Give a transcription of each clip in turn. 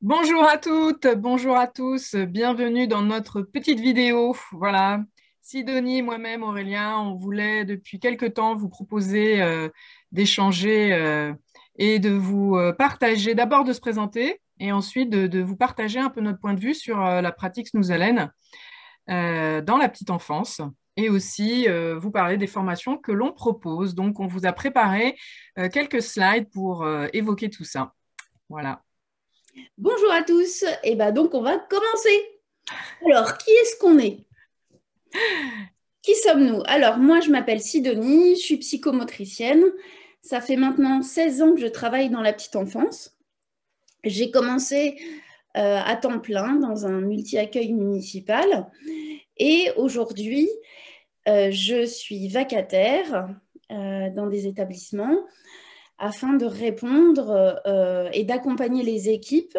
Bonjour à toutes, bonjour à tous, bienvenue dans notre petite vidéo. Voilà, Sidonie, moi-même, Aurélien, on voulait depuis quelque temps vous proposer euh, d'échanger euh, et de vous euh, partager, d'abord de se présenter et ensuite de, vous partager un peu notre point de vue sur la pratique snoozalène dans la petite enfance et aussi vous parler des formations que l'on propose. Donc, on vous a préparé quelques slides pour évoquer tout ça. Voilà. Bonjour à tous. Et eh bien donc on va commencer. Alors qui est-ce qu'on est, Qui sommes-nous Alors moi je m'appelle Sidonie, je suis psychomotricienne. Ça fait maintenant 16 ans que je travaille dans la petite enfance. J'ai commencé euh, à temps plein dans un multi-accueil municipal et aujourd'hui euh, je suis vacataire euh, dans des établissements afin de répondre euh, et d'accompagner les équipes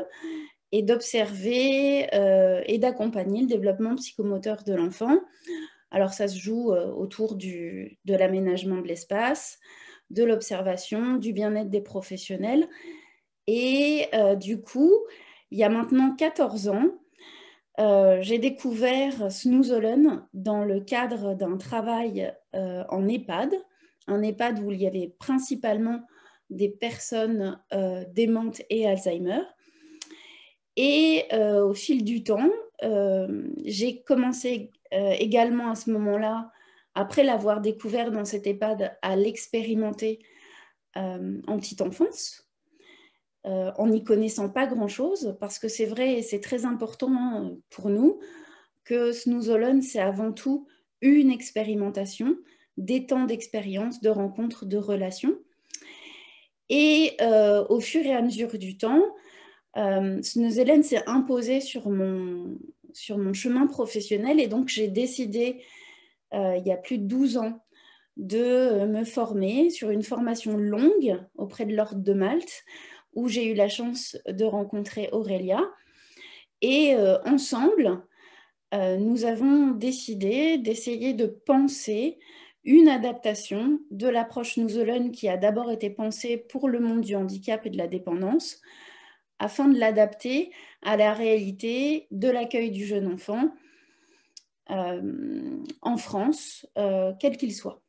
et d'observer euh, et d'accompagner le développement psychomoteur de l'enfant. Alors ça se joue euh, autour du, de l'aménagement de l'espace, de l'observation, du bien-être des professionnels. Et du coup, il y a maintenant 14 ans, j'ai découvert Snoozolen dans le cadre d'un travail en EHPAD, un EHPAD où il y avait principalement des personnes euh, démentes et Alzheimer. Et euh, au fil du temps, euh, j'ai commencé également à ce moment-là, après l'avoir découvert dans cet EHPAD, à l'expérimenter en petite enfance. en n'y connaissant pas grand-chose, parce que c'est vrai et c'est très important pour nous que Snoozolone, c'est avant tout une expérimentation, des temps d'expérience, de rencontres, de relations, et euh, au fur et à mesure du temps, euh, s'est imposée sur mon, chemin professionnel et donc j'ai décidé, euh, il y a plus de 12 ans, de euh, me former sur une formation longue auprès de l'Ordre de Malte, où j'ai eu la chance de rencontrer Aurélia. Et ensemble, nous avons décidé d'essayer de penser une adaptation de l'approche nousolone qui a d'abord été pensée pour le monde du handicap et de la dépendance, afin de l'adapter à la réalité de l'accueil du jeune enfant euh, en France, euh, quel qu'il soit.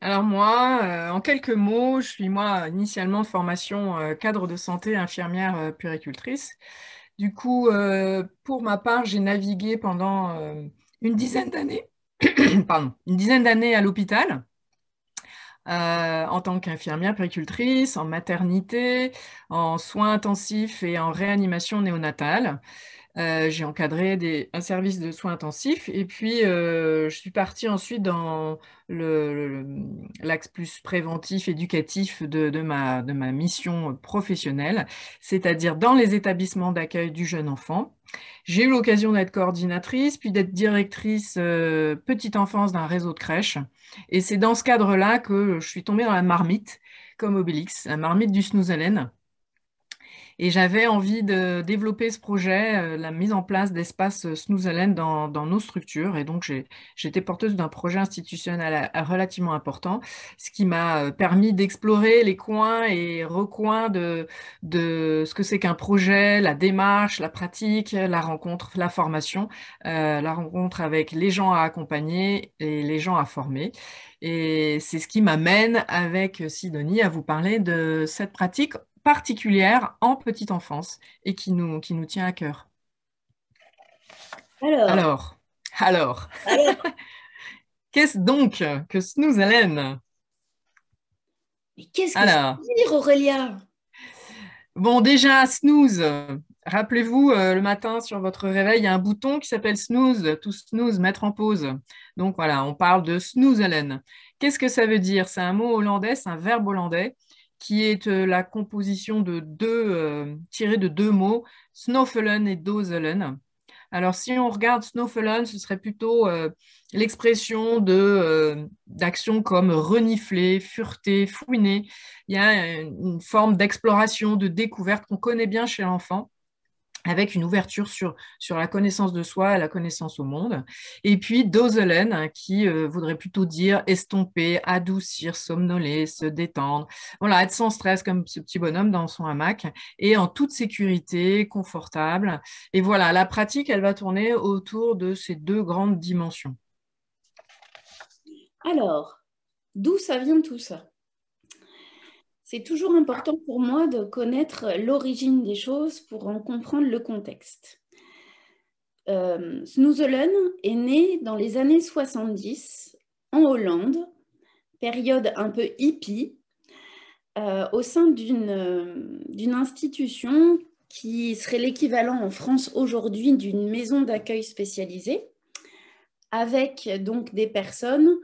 Alors moi, euh, en quelques mots, je suis moi initialement formation cadre de santé infirmière puricultrice. Du coup, pour ma part, j'ai navigué pendant une dizaine d'années, pardon, une dizaine d'années à l'hôpital. Euh, en tant qu'infirmière péricultrice, en maternité, en soins intensifs et en réanimation néonatale. Euh, j'ai encadré un service de soins intensifs et puis euh, je suis partie ensuite dans l'axe plus préventif, éducatif de, ma, mission professionnelle, c'est-à-dire dans les établissements d'accueil du jeune enfant. J'ai eu l'occasion d'être coordinatrice, puis d'être directrice euh, petite enfance d'un réseau de crèches. Et c'est dans ce cadre-là que je suis tombée dans la marmite, comme Obélix, la marmite du Snoozelen. Et j'avais envie de développer ce projet, euh, la mise en place d'espaces euh, Snoozelen dans, nos structures. Et donc, j'étais porteuse d'un projet institutionnel relativement important, ce qui m'a euh, permis d'explorer les coins et recoins de, de ce que c'est qu'un projet, la démarche, la pratique, la rencontre, la formation, la rencontre avec les gens à accompagner et les gens à former. Et c'est ce qui m'amène avec Sidonie à vous parler de cette pratique particulière en petite enfance et qui nous, qui nous tient à cœur. Alors, alors, alors, qu'est-ce donc que Snooze Hélène qu'est-ce que dire, Aurélia Bon, déjà, Snooze, Rappelez-vous, euh, le matin sur votre réveil, il y a un bouton qui s'appelle snooze, tout snooze, mettre en pause. Donc voilà, on parle de Snooze, snoozelen. Qu'est-ce que ça veut dire C'est un mot hollandais, c'est un verbe hollandais qui est euh, la composition de deux, euh, tirée de deux mots, Snowfelen et Dozelen. Alors, si on regarde Snowfelen, ce serait plutôt euh, l'expression d'actions comme renifler, fureter, fouiner. Il y a une forme d'exploration, de découverte qu'on connaît bien chez l'enfant avec une ouverture sur, sur la connaissance de soi, et la connaissance au monde. Et puis Dozelen, hein, qui euh, voudrait plutôt dire estomper, adoucir, somnoler, se détendre, voilà, être sans stress comme ce petit bonhomme dans son hamac, et en toute sécurité, confortable. Et voilà, la pratique, elle va tourner autour de ces deux grandes dimensions. Alors, d'où ça vient tout ça c'est toujours important pour moi de connaître l'origine des choses pour en comprendre le contexte. Euh, est né dans les années 70 en Hollande, période un peu hippie, euh, au sein d'une institution qui serait l'équivalent en France aujourd'hui d'une maison d'accueil spécialisée, avec donc des personnes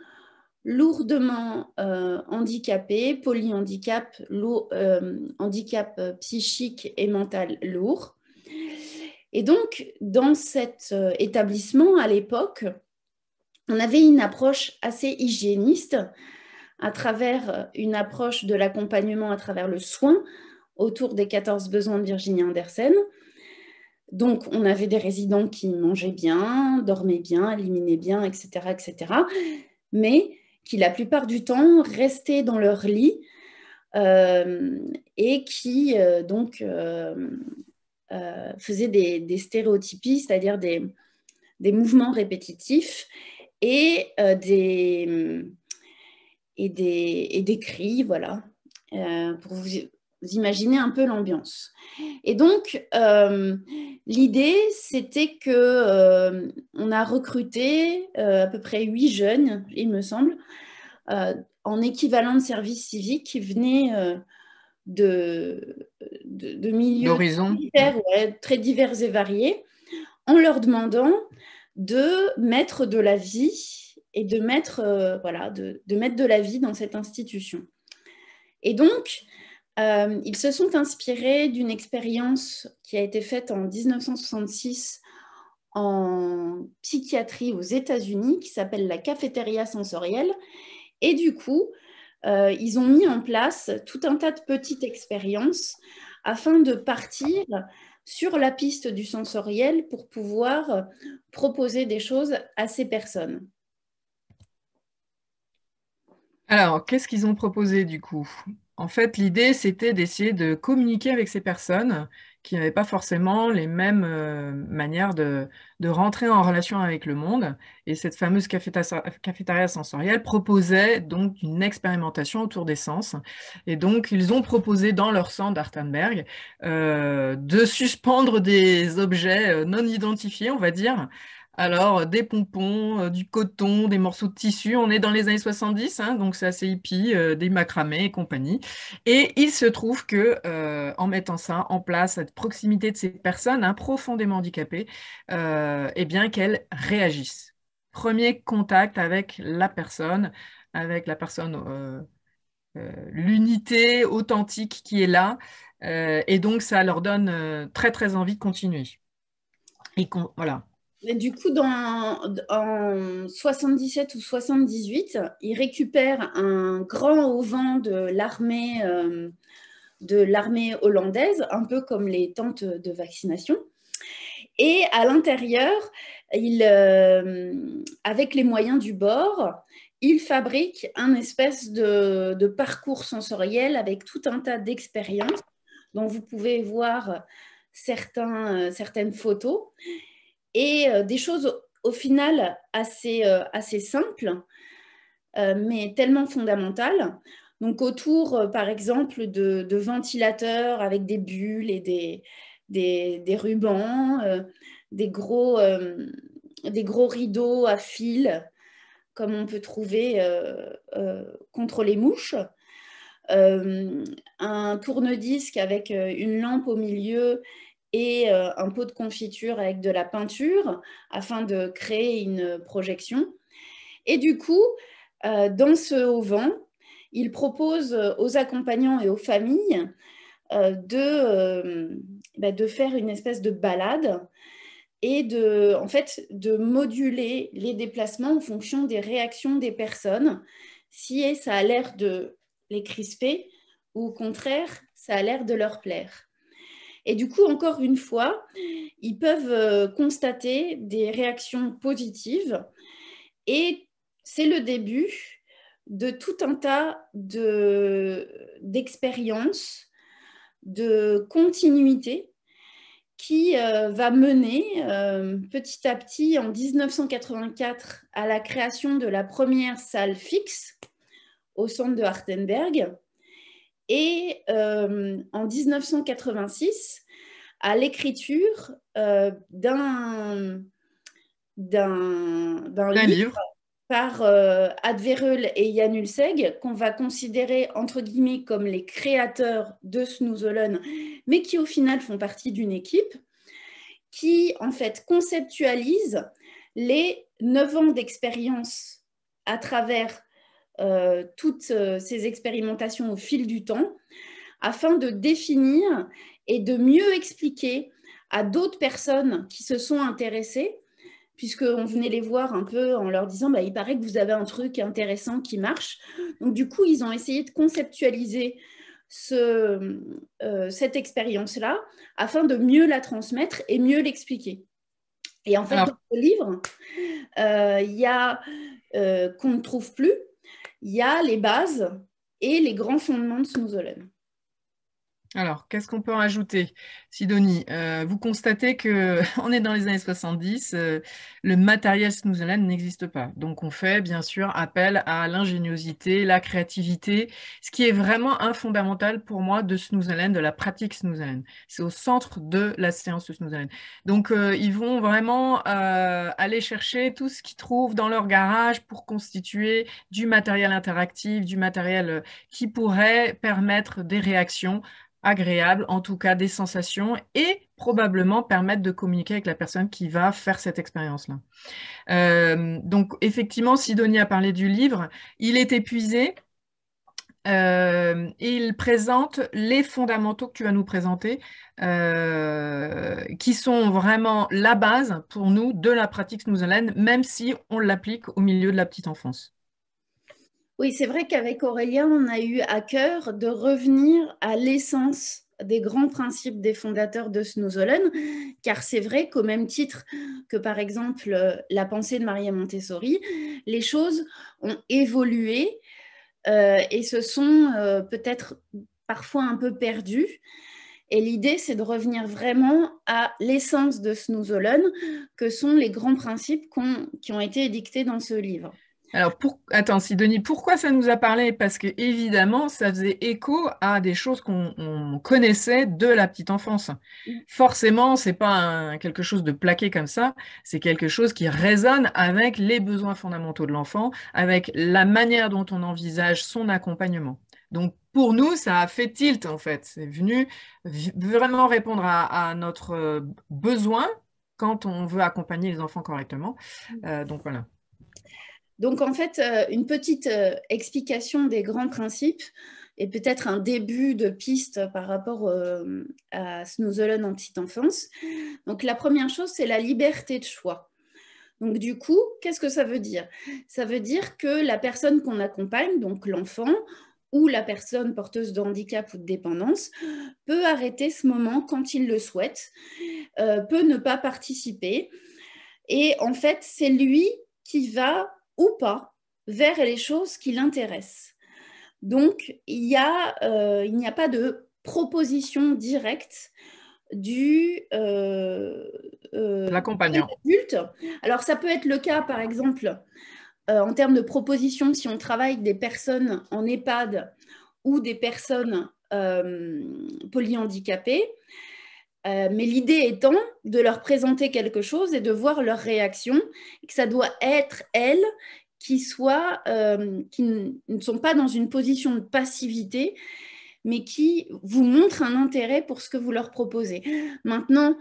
lourdement euh, handicapé, polyhandicap, euh, handicap euh, psychique et mental lourd. Et donc, dans cet établissement, à l'époque, on avait une approche assez hygiéniste à travers une approche de l'accompagnement à travers le soin autour des 14 besoins de Virginie Andersen. Donc, on avait des résidents qui mangeaient bien, dormaient bien, éliminaient bien, etc., etc. Mais qui la plupart du temps restaient dans leur lit euh, et qui euh, donc euh, faisaient des, stéréotypies, c'est-à-dire des, des, mouvements répétitifs et, des, et, des, et des cris, voilà. pour vous vous imaginez un peu l'ambiance. Et donc, euh, l'idée, c'était que euh, on a recruté euh, à peu près huit jeunes, il me semble, en équivalent de service civique qui venaient de, milieux très divers et variés, en leur demandant de mettre de la vie et de mettre, voilà, de, mettre de la vie dans cette institution. Et donc, euh, ils se sont inspirés d'une expérience qui a été faite en 1966 en psychiatrie aux États-Unis qui s'appelle la cafétéria sensorielle. Et du coup, euh, ils ont mis en place tout un tas de petites expériences afin de partir sur la piste du sensoriel pour pouvoir proposer des choses à ces personnes. Alors, qu'est-ce qu'ils ont proposé du coup en fait, l'idée, c'était d'essayer de communiquer avec ces personnes qui n'avaient pas forcément les mêmes euh, manières de, rentrer en relation avec le monde. Et cette fameuse cafétéria sensorielle proposait donc une expérimentation autour des sens. Et donc, ils ont proposé dans leur centre d'Artenberg euh, de suspendre des objets euh, non identifiés, on va dire, alors, euh, des pompons, euh, du coton, des morceaux de tissu. On est dans les années 70, hein, donc c'est assez hippie, euh, des macramés et compagnie. Et il se trouve que, en mettant ça en place cette proximité de ces personnes hein, profondément handicapées, eh bien qu'elles réagissent premier contact avec la personne, avec la personne, l'unité authentique qui est là. et donc, ça leur donne très, très envie de continuer. Et voilà du coup, dans, en 77 ou 78, il récupère un grand auvent de l'armée euh, de l'armée hollandaise, un peu comme les tentes de vaccination. Et à l'intérieur, euh, avec les moyens du bord, il fabrique un espèce de, parcours sensoriel avec tout un tas d'expériences dont vous pouvez voir certains, euh, certaines photos et euh, des choses au final assez, euh, assez simples, euh, mais tellement fondamentales. Donc autour, par exemple, de, ventilateurs avec des bulles et des, des, rubans, des, gros, des gros rideaux à fil, comme on peut trouver contre les mouches. un tourne-disque avec une lampe au milieu et euh, un pot de confiture avec de la peinture afin de créer une projection. Et du coup, euh, dans ce Au vent, il propose euh, aux accompagnants et aux familles de, bah, de faire une espèce de balade et de, en fait, de moduler les déplacements en fonction des réactions des personnes. Si ça a l'air de les crisper ou au contraire, ça a l'air de leur plaire. Et du coup, encore une fois, ils peuvent euh, constater des réactions positives. Et c'est le début de tout un tas d'expériences, de, continuité qui euh, va mener euh, petit à petit en 1984 à la création de la première salle fixe au centre de Hartenberg, et euh, en 1986, à l'écriture euh, d'un, livre, par euh, et Jan Ulseg, qu'on va considérer entre guillemets comme les créateurs de Alone mais qui au final font partie d'une équipe qui en fait conceptualise les 9 ans d'expérience à travers euh, toutes euh, ces expérimentations au fil du temps afin de définir et de mieux expliquer à d'autres personnes qui se sont intéressées, puisqu'on venait les voir un peu en leur disant, bah, il paraît que vous avez un truc intéressant qui marche. Donc du coup, ils ont essayé de conceptualiser euh, cette expérience-là afin de mieux la transmettre et mieux l'expliquer. Et en fait, dans ce livre, il y a qu'on ne trouve plus, il y a les bases et les grands fondements de son alors, qu'est-ce qu'on peut en ajouter, Sidonie euh, Vous constatez qu'on on est dans les années 70, euh, le matériel Snoozelen n'existe pas. Donc, on fait bien sûr appel à l'ingéniosité, la créativité, ce qui est vraiment un fondamental pour moi de Snoozelen, de la pratique Snoozelen. C'est au centre de la séance de Snoozelen. Donc, euh, ils vont vraiment aller chercher tout ce qu'ils trouvent dans leur garage pour constituer du matériel interactif, du matériel qui pourrait permettre des réactions agréable, en tout cas des sensations et probablement permettre de communiquer avec la personne qui va faire cette expérience-là. Euh, donc effectivement, Sidonie a parlé du livre, il est épuisé. Euh, il présente les fondamentaux que tu vas nous présenter, euh, qui sont vraiment la base pour nous de la pratique snoozolène, même si on l'applique au milieu de la petite enfance. Oui, c'est vrai qu'avec Aurélien, on a eu à cœur de revenir à l'essence des grands principes des fondateurs de Snoozolen, car c'est vrai qu'au même titre que par exemple euh, la pensée de Maria Montessori, les choses ont évolué euh, et se sont euh, peut-être parfois un peu perdues. Et l'idée, c'est de revenir vraiment à l'essence de Snoozolen, que sont les grands principes qui ont été édictés dans ce livre. Alors, pour... attends, Sidonie, pourquoi ça nous a parlé Parce que, évidemment, ça faisait écho à des choses qu'on connaissait de la petite enfance. Mm. Forcément, c'est pas quelque chose de plaqué comme ça, c'est quelque chose qui résonne avec les besoins fondamentaux de l'enfant, avec la manière dont on envisage son accompagnement. Donc, pour nous, ça a fait tilt, en fait. C'est venu vraiment répondre à, notre euh, besoin quand on veut accompagner les enfants correctement. Mm. Euh, donc, voilà. Donc en fait, euh, une petite euh, explication des grands principes et peut-être un début de piste par rapport euh, à Snoozelen en petite enfance. Donc la première chose, c'est la liberté de choix. Donc du coup, qu'est-ce que ça veut dire Ça veut dire que la personne qu'on accompagne, donc l'enfant ou la personne porteuse de handicap ou de dépendance, peut arrêter ce moment quand il le souhaite, peut ne pas participer. Et en fait, c'est lui qui va ou pas vers les choses qui l'intéressent. Donc, il euh, n'y a, pas de proposition directe du euh, euh, l'accompagnant adulte. Alors, ça peut être le cas, par exemple, en termes de proposition, si on travaille des personnes en EHPAD ou des personnes polyhandicapées, euh, mais l'idée étant de leur présenter quelque chose et de voir leur réaction, que ça doit être elles qui, euh, ne sont pas dans une position de passivité, mais qui vous montrent un intérêt pour ce que vous leur proposez. Maintenant,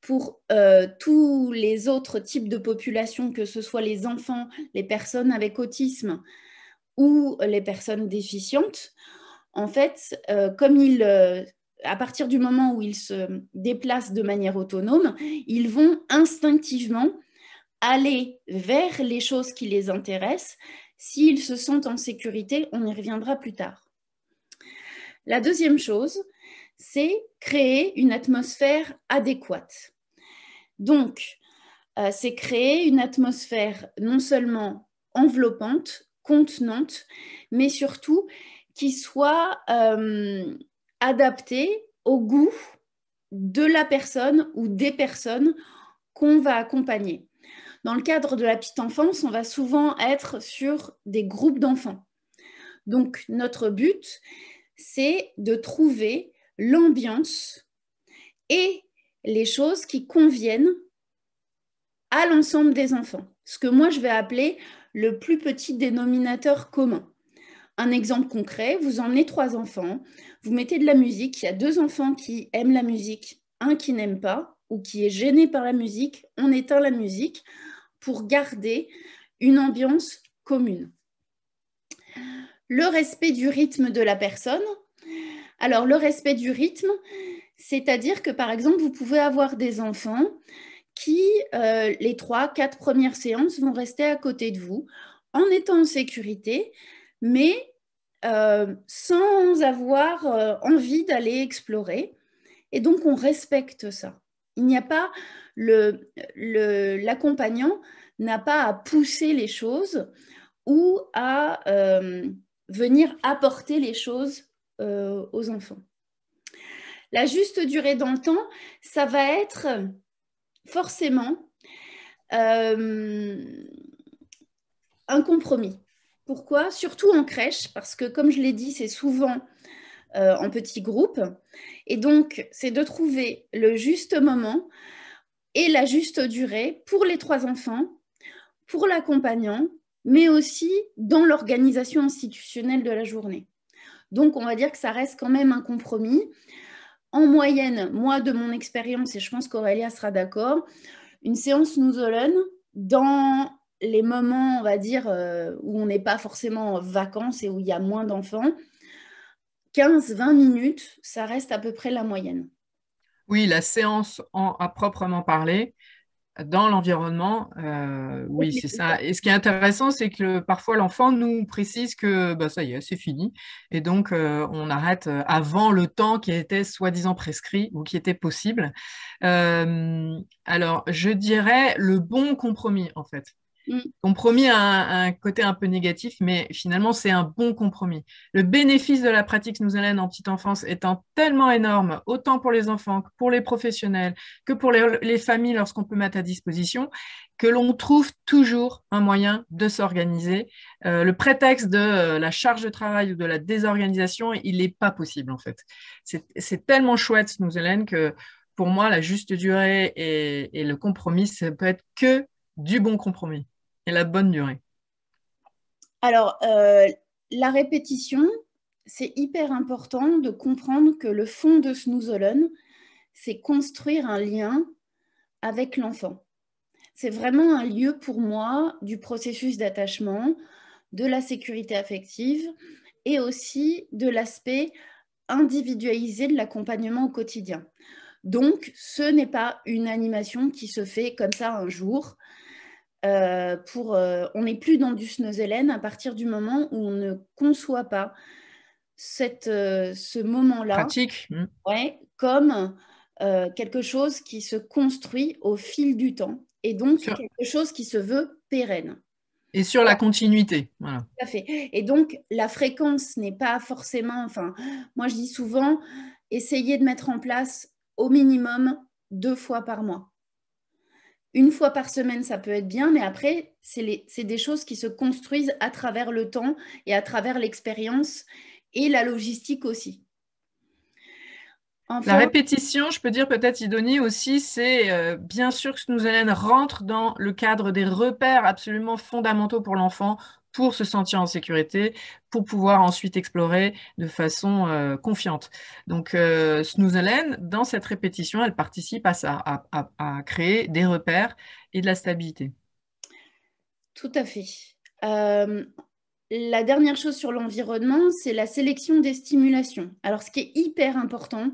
pour euh, tous les autres types de populations, que ce soit les enfants, les personnes avec autisme ou les personnes déficientes, en fait, comme ils, à partir du moment où ils se déplacent de manière autonome, ils vont instinctivement aller vers les choses qui les intéressent. S'ils se sentent en sécurité, on y reviendra plus tard. La deuxième chose, c'est créer une atmosphère adéquate. Donc, euh, c'est créer une atmosphère non seulement enveloppante, contenante, mais surtout qui soit euh, adapté au goût de la personne ou des personnes qu'on va accompagner. Dans le cadre de la petite enfance, on va souvent être sur des groupes d'enfants. Donc notre but, c'est de trouver l'ambiance et les choses qui conviennent à l'ensemble des enfants. Ce que moi, je vais appeler le plus petit dénominateur commun un exemple concret, vous emmenez trois enfants, vous mettez de la musique, il y a deux enfants qui aiment la musique, un qui n'aime pas ou qui est gêné par la musique, on éteint la musique pour garder une ambiance commune. Le respect du rythme de la personne. Alors le respect du rythme, c'est-à-dire que par exemple, vous pouvez avoir des enfants qui, euh, les trois, quatre premières séances, vont rester à côté de vous en étant en sécurité, mais euh, sans avoir euh, envie d'aller explorer. Et donc, on respecte ça. Il n'y a pas le l'accompagnant n'a pas à pousser les choses ou à euh, venir apporter les choses aux enfants. La juste durée dans le temps, ça va être forcément un compromis. Pourquoi Surtout en crèche, parce que comme je l'ai dit, c'est souvent euh, en petits groupes. Et donc, c'est de trouver le juste moment et la juste durée pour les trois enfants, pour l'accompagnant, mais aussi dans l'organisation institutionnelle de la journée. Donc, on va dire que ça reste quand même un compromis. En moyenne, moi, de mon expérience, et je pense qu'Aurélia sera d'accord, une séance nous dans les moments, on va dire, euh, où on n'est pas forcément en vacances et où il y a moins d'enfants, 15-20 minutes, ça reste à peu près la moyenne. Oui, la séance à proprement parler, dans l'environnement, euh, oui, c'est ça. Et ce qui est intéressant, c'est que parfois l'enfant nous précise que bah, ça y est, c'est fini. Et donc, euh, on arrête avant le temps qui était soi-disant prescrit ou qui était possible. alors, je dirais le bon compromis, en fait. Le mm. compromis a un, côté un peu négatif, mais finalement, c'est un bon compromis. Le bénéfice de la pratique snoozalène en petite enfance étant tellement énorme, autant pour les enfants que pour les professionnels, que pour les, familles lorsqu'on peut mettre à disposition, que l'on trouve toujours un moyen de s'organiser. Euh, le prétexte de euh, la charge de travail ou de la désorganisation, il n'est pas possible en fait. C'est tellement chouette, Snoozelen, que pour moi, la juste durée et, le compromis, ça ne peut être que du bon compromis et la bonne durée Alors, euh, la répétition, c'est hyper important de comprendre que le fond de Snoozolone, c'est construire un lien avec l'enfant. C'est vraiment un lieu pour moi du processus d'attachement, de la sécurité affective et aussi de l'aspect individualisé de l'accompagnement au quotidien. Donc, ce n'est pas une animation qui se fait comme ça un jour. Euh, pour, euh, on n'est plus dans du snozelen à partir du moment où on ne conçoit pas euh, ce moment-là hmm. comme quelque chose qui se construit au fil du temps et donc quelque chose qui se veut pérenne. Et sur la continuité. Et donc, la fréquence n'est pas forcément. Enfin, moi, je dis souvent, essayez de mettre en place au minimum deux fois par mois une fois par semaine, ça peut être bien, mais après, c'est des choses qui se construisent à travers le temps et à travers l'expérience et la logistique aussi. La répétition, je peux dire peut-être, Idonie, aussi, c'est euh, bien sûr que nous Hélène rentre dans le cadre des repères absolument fondamentaux pour l'enfant, pour se sentir en sécurité, pour pouvoir ensuite explorer de façon euh, confiante. Donc, euh, Snoozelen, dans cette répétition, elle participe à ça, à, créer des repères et de la stabilité. Tout à fait. Euh, la dernière chose sur l'environnement, c'est la sélection des stimulations. Alors, ce qui est hyper important,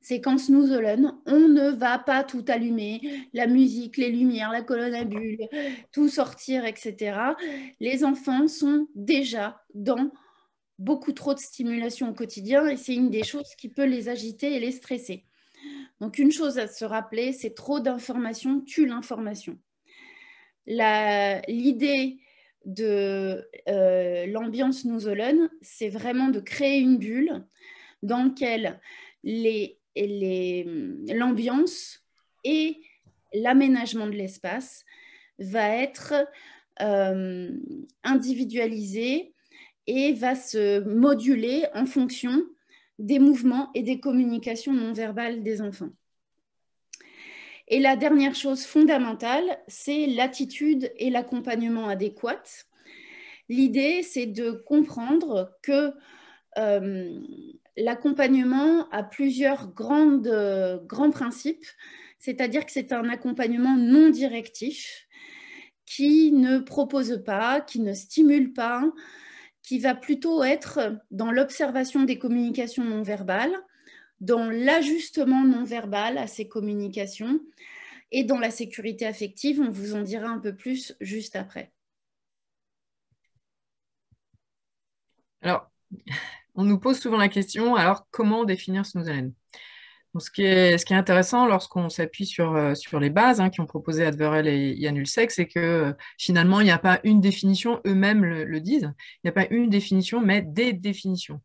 c'est qu'en snoozelen, on ne va pas tout allumer, la musique, les lumières, la colonne à bulles, tout sortir, etc. Les enfants sont déjà dans beaucoup trop de stimulation au quotidien et c'est une des choses qui peut les agiter et les stresser. Donc, une chose à se rappeler, c'est trop d'informations tue l'information. L'idée de euh, l'ambiance l'ambiance alone, c'est vraiment de créer une bulle dans laquelle l'ambiance et l'aménagement de l'espace va être euh, individualisé et va se moduler en fonction des mouvements et des communications non verbales des enfants. Et la dernière chose fondamentale, c'est l'attitude et l'accompagnement adéquat. L'idée, c'est de comprendre que euh, l'accompagnement a plusieurs grandes, grands principes, c'est-à-dire que c'est un accompagnement non directif qui ne propose pas, qui ne stimule pas, qui va plutôt être dans l'observation des communications non verbales, dans l'ajustement non verbal à ces communications et dans la sécurité affective. On vous en dira un peu plus juste après. Alors, on nous pose souvent la question, alors comment définir ce, qui est, ce qui est intéressant lorsqu'on s'appuie sur, euh, les bases hein, qui ont proposé Adverel et Yanulsec, c'est que euh, finalement, il n'y a pas une définition, eux-mêmes le disent, il n'y a pas une définition, mais des définitions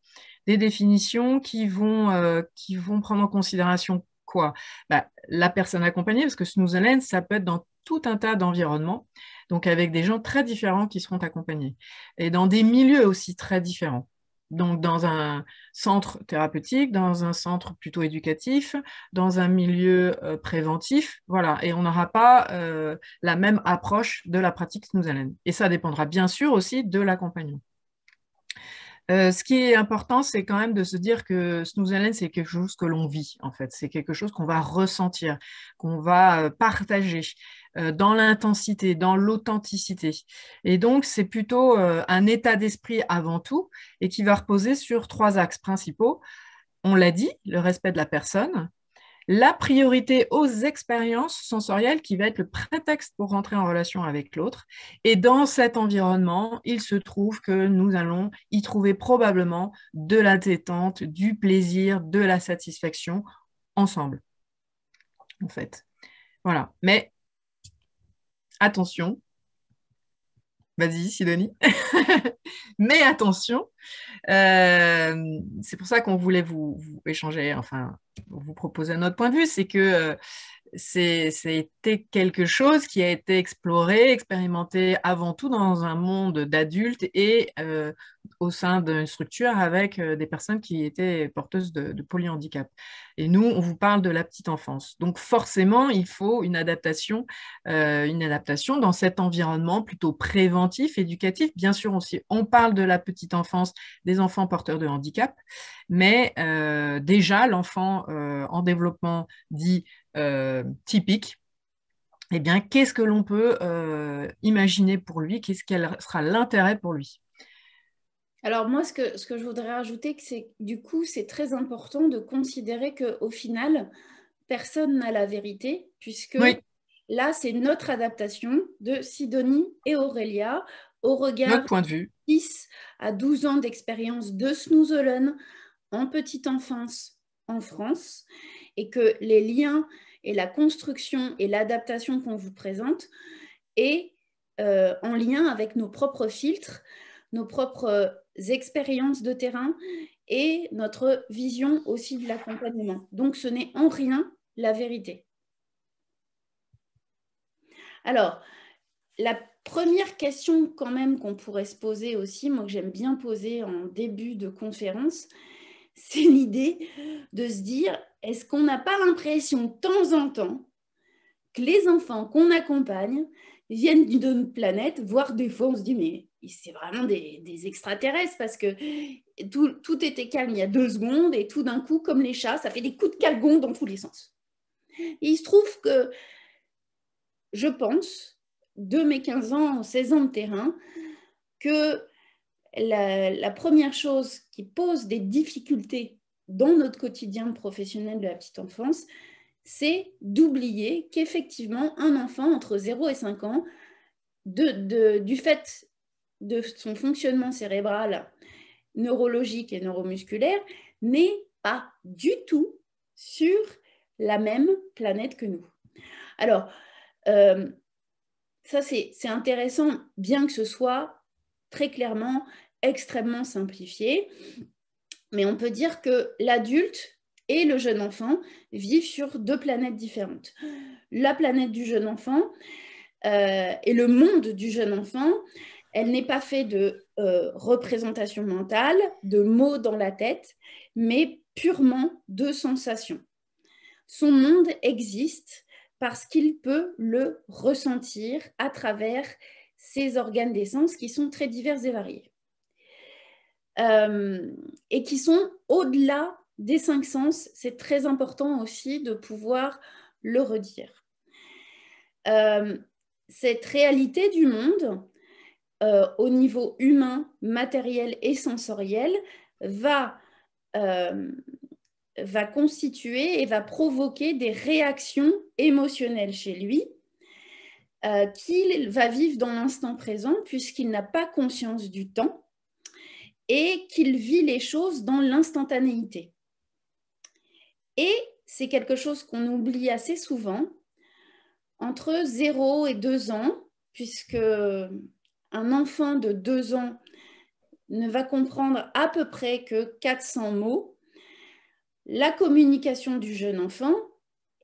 des définitions qui vont, euh, qui vont prendre en considération quoi bah, La personne accompagnée, parce que Snooze ça peut être dans tout un tas d'environnements, donc avec des gens très différents qui seront accompagnés, et dans des milieux aussi très différents. Donc dans un centre thérapeutique, dans un centre plutôt éducatif, dans un milieu euh, préventif, voilà. Et on n'aura pas euh, la même approche de la pratique Snooze Et ça dépendra bien sûr aussi de l'accompagnement. Euh, ce qui est important, c'est quand même de se dire que Snooze c'est quelque chose que l'on vit, en fait. C'est quelque chose qu'on va ressentir, qu'on va euh, partager euh, dans l'intensité, dans l'authenticité. Et donc, c'est plutôt un état d'esprit avant tout et qui va reposer sur trois axes principaux. On l'a dit, le respect de la personne, la priorité aux expériences sensorielles qui va être le prétexte pour rentrer en relation avec l'autre. Et dans cet environnement, il se trouve que nous allons y trouver probablement de la détente, du plaisir, de la satisfaction ensemble. En fait. Voilà. Mais attention. Vas-y, Sidonie. Mais attention, euh, c'est pour ça qu'on voulait vous, échanger, enfin, vous proposer autre point de vue, c'est que euh, c'était quelque chose qui a été exploré, expérimenté avant tout dans un monde d'adultes et euh, au sein d'une structure avec des personnes qui étaient porteuses de, polyhandicap. Et nous, on vous parle de la petite enfance. Donc forcément, il faut une adaptation, une adaptation dans cet environnement plutôt préventif, éducatif. Bien sûr, aussi on parle de la petite enfance des enfants porteurs de handicap, mais euh, déjà l'enfant euh, en développement dit euh, typique, eh bien, qu'est-ce que l'on peut imaginer pour lui Qu'est-ce qu'elle sera l'intérêt pour lui alors moi, ce que, ce que, je voudrais ajouter, c'est du coup, c'est très important de considérer qu'au final, personne n'a la vérité, puisque là, c'est notre adaptation de Sidonie et Aurélia au regard point de vue. 10 à 12 ans d'expérience de Snoozelen en petite enfance en France et que les liens et la construction et l'adaptation qu'on vous présente est euh, en lien avec nos propres filtres, nos propres euh, expériences de terrain et notre vision aussi de l'accompagnement. Donc ce n'est en rien la vérité. Alors, la première question quand même qu'on pourrait se poser aussi, moi que j'aime bien poser en début de conférence, c'est l'idée de se dire, est-ce qu'on n'a pas l'impression de temps en temps que les enfants qu'on accompagne viennent d'une autre planète, voire des fois on se dit, mais c'est vraiment des, extraterrestres parce que tout, était calme il y a deux secondes et tout d'un coup, comme les chats, ça fait des coups de calgon dans tous les sens. il se trouve que je pense de mes 15 ans, 16 ans de terrain, que la, première chose qui pose des difficultés dans notre quotidien professionnel de la petite enfance, c'est d'oublier qu'effectivement, un enfant entre 0 et 5 ans, de, du fait de son fonctionnement cérébral, neurologique et neuromusculaire, n'est pas du tout sur la même planète que nous. Alors, euh, ça, c'est intéressant, bien que ce soit très clairement extrêmement simplifié. Mais on peut dire que l'adulte et le jeune enfant vivent sur deux planètes différentes. La planète du jeune enfant euh, et le monde du jeune enfant, elle n'est pas faite de euh, représentations mentales, de mots dans la tête, mais purement de sensations. Son monde existe parce qu'il peut le ressentir à travers ses organes d'essence qui sont très divers et variés. Euh, et qui sont au-delà des cinq sens. C'est très important aussi de pouvoir le redire. Euh, cette réalité du monde, euh, au niveau humain, matériel et sensoriel, va va constituer et va provoquer des réactions émotionnelles chez lui euh, qu'il va vivre dans l'instant présent puisqu'il n'a pas conscience du temps et qu'il vit les choses dans l'instantanéité. Et c'est quelque chose qu'on oublie assez souvent. Entre 0 et 2 ans, puisque un enfant de 2 ans ne va comprendre à peu près que 400 mots, la communication du jeune enfant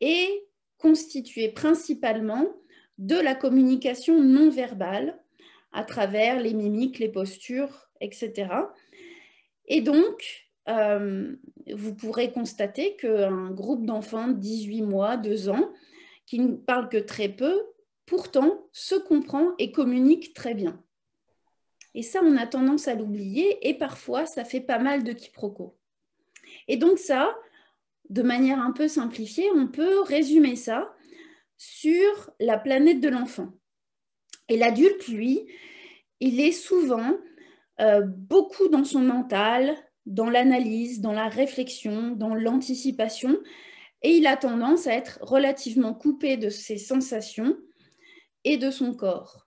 est constituée principalement de la communication non verbale à travers les mimiques, les postures, etc. Et donc, euh, vous pourrez constater qu'un groupe d'enfants de 18 mois, 2 ans, qui ne parle que très peu, pourtant se comprend et communique très bien. Et ça, on a tendance à l'oublier et parfois, ça fait pas mal de quiproquos. Et donc ça, de manière un peu simplifiée, on peut résumer ça sur la planète de l'enfant. Et l'adulte, lui, il est souvent euh, beaucoup dans son mental, dans l'analyse, dans la réflexion, dans l'anticipation, et il a tendance à être relativement coupé de ses sensations et de son corps.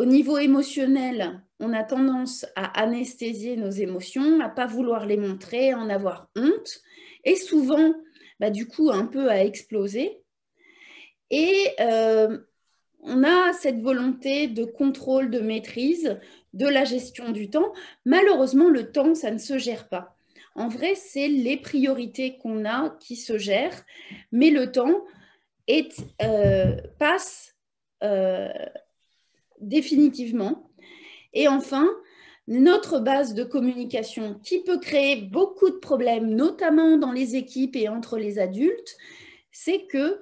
Au niveau émotionnel, on a tendance à anesthésier nos émotions, à pas vouloir les montrer, à en avoir honte, et souvent, bah, du coup, un peu à exploser. Et euh, on a cette volonté de contrôle, de maîtrise, de la gestion du temps. Malheureusement, le temps, ça ne se gère pas. En vrai, c'est les priorités qu'on a qui se gèrent, mais le temps euh, passe euh, définitivement. Et enfin, notre base de communication qui peut créer beaucoup de problèmes, notamment dans les équipes et entre les adultes, c'est que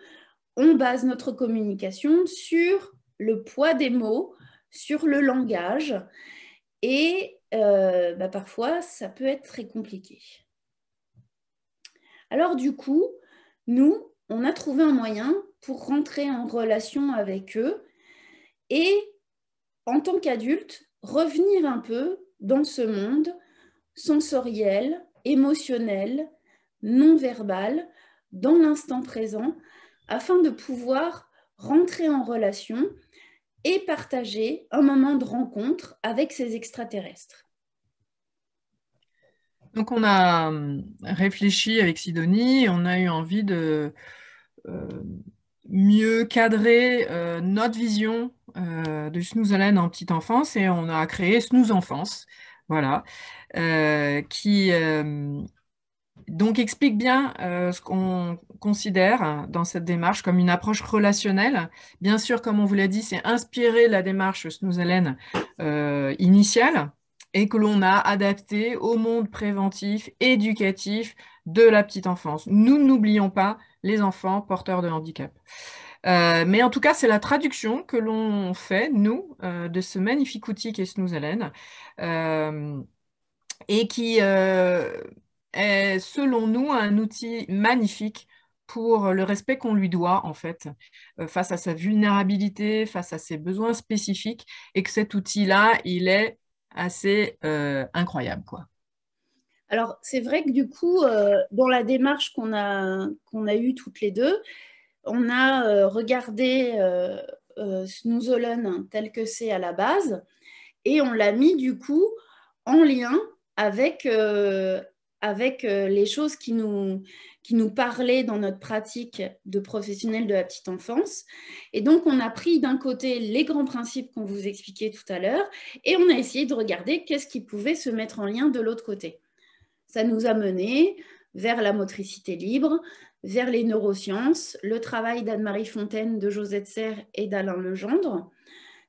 on base notre communication sur le poids des mots, sur le langage, et euh, bah, parfois ça peut être très compliqué. Alors du coup, nous, on a trouvé un moyen pour rentrer en relation avec eux et en tant qu'adulte, revenir un peu dans ce monde sensoriel, émotionnel, non verbal, dans l'instant présent, afin de pouvoir rentrer en relation et partager un moment de rencontre avec ces extraterrestres. Donc on a euh, réfléchi avec Sidonie, on a eu envie de euh, mieux cadrer euh, notre vision euh, de Allen en petite enfance et on a créé Snooze Enfance, voilà, euh, qui euh, donc explique bien euh, ce qu'on considère dans cette démarche comme une approche relationnelle. Bien sûr, comme on vous l'a dit, c'est inspiré la démarche Snooze euh, initiale et que l'on a adapté au monde préventif, éducatif de la petite enfance. Nous n'oublions pas les enfants porteurs de handicap. Euh, mais en tout cas, c'est la traduction que l'on fait, nous, euh, de ce magnifique outil qu'est Snoozalen, euh, et qui euh, est, selon nous, un outil magnifique pour le respect qu'on lui doit, en fait, face à sa vulnérabilité, face à ses besoins spécifiques, et que cet outil-là, il est assez incroyable, quoi. Alors, c'est vrai que du coup, dans la démarche qu'on a, qu'on a eue toutes les deux, on a euh, regardé euh, euh tel que c'est à la base et on l'a mis du coup en lien avec, euh, les choses qui nous, qui nous parlaient dans notre pratique de professionnel de la petite enfance. Et donc, on a pris d'un côté les grands principes qu'on vous expliquait tout à l'heure et on a essayé de regarder qu'est-ce qui pouvait se mettre en lien de l'autre côté. Ça nous a mené vers la motricité libre, vers les neurosciences, le travail d'Anne-Marie Fontaine, de Josette Serre et d'Alain Legendre.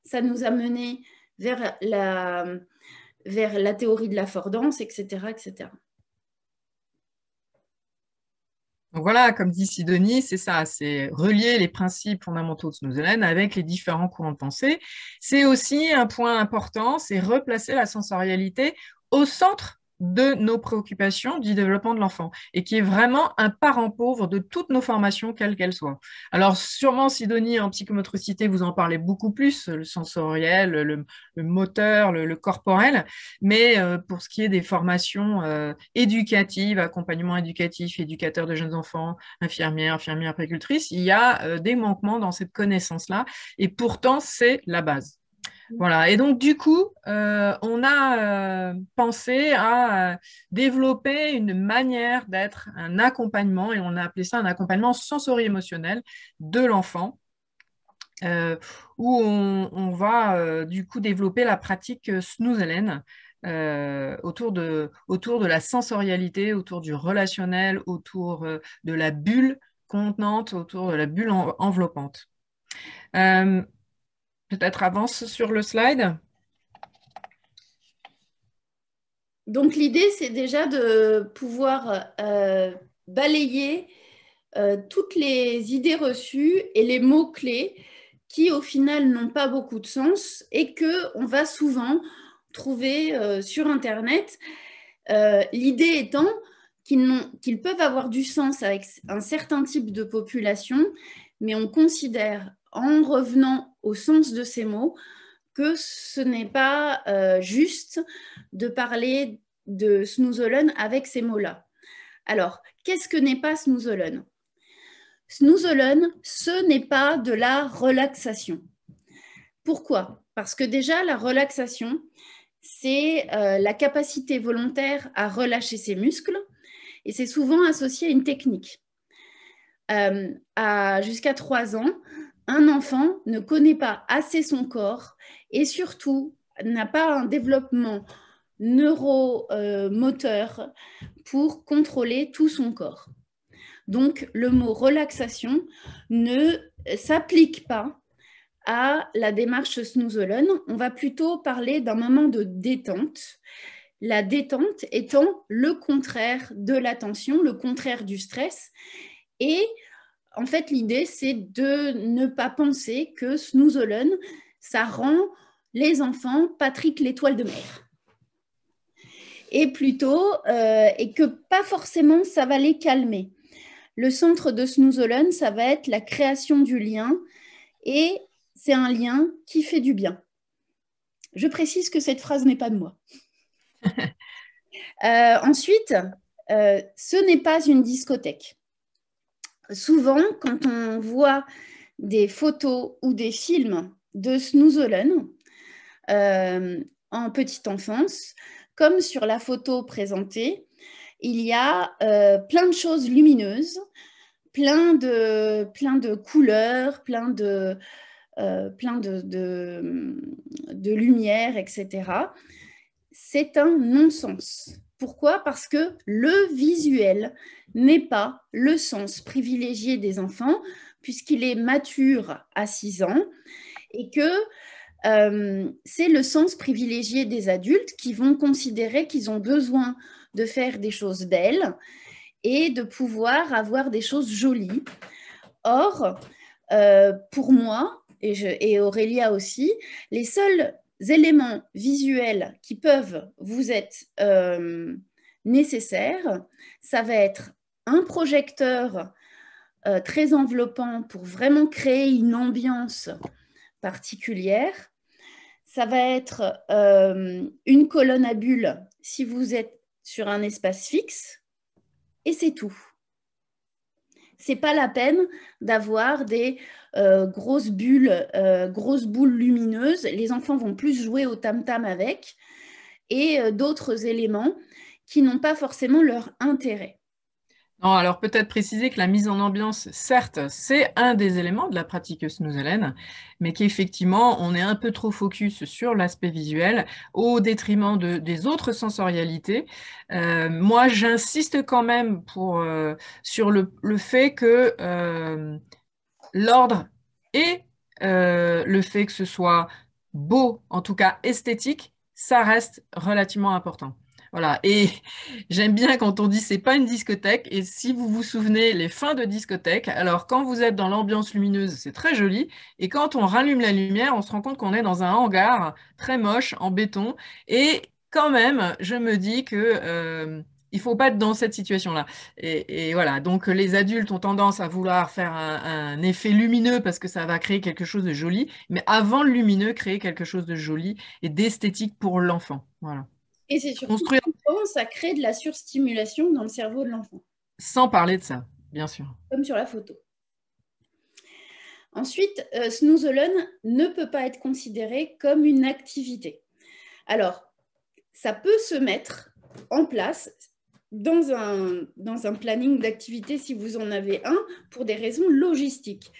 Ça nous a mené vers la, vers la théorie de l'affordance, etc., etc. Donc voilà, comme dit Sidonie, c'est ça, c'est relier les principes fondamentaux de Snowden avec les différents courants de pensée. C'est aussi un point important, c'est replacer la sensorialité au centre de nos préoccupations du développement de l'enfant et qui est vraiment un parent pauvre de toutes nos formations, quelles qu'elles soient. Alors sûrement, Sidonie, en psychomotricité, vous en parlez beaucoup plus, le sensoriel, le, moteur, le, corporel, mais euh, pour ce qui est des formations euh, éducatives, accompagnement éducatif, éducateur de jeunes enfants, infirmières, infirmières, agricultrices, il y a euh, des manquements dans cette connaissance-là et pourtant, c'est la base. Voilà. Et donc, du coup, euh, on a euh, pensé à euh, développer une manière d'être un accompagnement, et on a appelé ça un accompagnement sensorio-émotionnel de l'enfant, où on, va du coup développer la pratique Snoozelen. autour, de, autour de la sensorialité, autour du relationnel, autour de la bulle contenante, autour de la bulle enveloppante. Peut-être avance sur le slide. Donc l'idée, c'est déjà de pouvoir euh, balayer euh, toutes les idées reçues et les mots-clés qui, au final, n'ont pas beaucoup de sens et qu'on va souvent trouver euh, sur Internet. l'idée étant qu'ils peuvent avoir du sens avec un certain type de population, mais on considère en revenant au sens de ces mots que ce n'est pas euh, juste de parler de snoozelen avec ces mots-là. Alors, qu'est-ce que n'est pas snoozelen Snoozelen, ce n'est pas de la relaxation. Pourquoi Parce que déjà, la relaxation, c'est euh, la capacité volontaire à relâcher ses muscles et c'est souvent associé à une technique. Euh, à jusqu'à 3 ans, un enfant ne connaît pas assez son corps et surtout n'a pas un développement neuromoteur pour contrôler tout son corps. Donc le mot relaxation ne s'applique pas à la démarche snoozolone. On va plutôt parler d'un moment de détente. La détente étant le contraire de l'attention, le contraire du stress. Et en fait, l'idée, c'est de ne pas penser que Snoozolen, ça rend les enfants Patrick l'étoile de mer. Et plutôt, euh, et que pas forcément ça va les calmer. Le centre de Snoozolen, ça va être la création du lien, et c'est un lien qui fait du bien. Je précise que cette phrase n'est pas de moi. Euh, ensuite, euh, ce n'est pas une discothèque souvent, quand on voit des photos ou des films de snoozolen euh, en petite enfance, comme sur la photo présentée, il y a euh, plein de choses lumineuses, plein de, plein de couleurs, plein de, euh, plein de, de, de lumière, etc. C'est un non-sens. Pourquoi Parce que le visuel n'est pas le sens privilégié des enfants, puisqu'il est mature à 6 ans, et que euh, c'est le sens privilégié des adultes qui vont considérer qu'ils ont besoin de faire des choses belles et de pouvoir avoir des choses jolies. Or, euh, pour moi, et, je, et Aurélia aussi, les seuls éléments visuels qui peuvent vous être euh, nécessaires, ça va être un projecteur euh, très enveloppant pour vraiment créer une ambiance particulière. Ça va être euh, une colonne à bulles si vous êtes sur un espace fixe. Et c'est tout c'est pas la peine d'avoir des euh, grosses bulles, euh, grosses boules lumineuses. Les enfants vont plus jouer au tam-tam avec et euh, d'autres éléments qui n'ont pas forcément leur intérêt alors peut-être préciser que la mise en ambiance, certes, c'est un des éléments de la pratique snoozelen, mais qu'effectivement, on est un peu trop focus sur l'aspect visuel au détriment des autres sensorialités. Euh, moi, j'insiste quand même euh, sur le, fait que euh, l'ordre et le fait que ce soit beau, en tout cas esthétique, ça reste relativement important. Voilà. Et j'aime bien quand on dit c'est pas une discothèque. Et si vous vous souvenez les fins de discothèque, alors quand vous êtes dans l'ambiance lumineuse, c'est très joli. Et quand on rallume la lumière, on se rend compte qu'on est dans un hangar très moche en béton. Et quand même, je me dis que euh, il faut pas être dans cette situation-là. Et, voilà, donc les adultes ont tendance à vouloir faire un, effet lumineux parce que ça va créer quelque chose de joli, mais avant le lumineux, créer quelque chose de joli et d'esthétique pour l'enfant. Voilà. Et c'est surtout ça crée de la surstimulation dans le cerveau de l'enfant. Sans parler de ça, bien sûr. Comme sur la photo. Ensuite, euh, ne peut pas être considéré comme une activité. Alors, ça peut se mettre en place dans un, dans un planning d'activité, si vous en avez un, pour des raisons logistiques.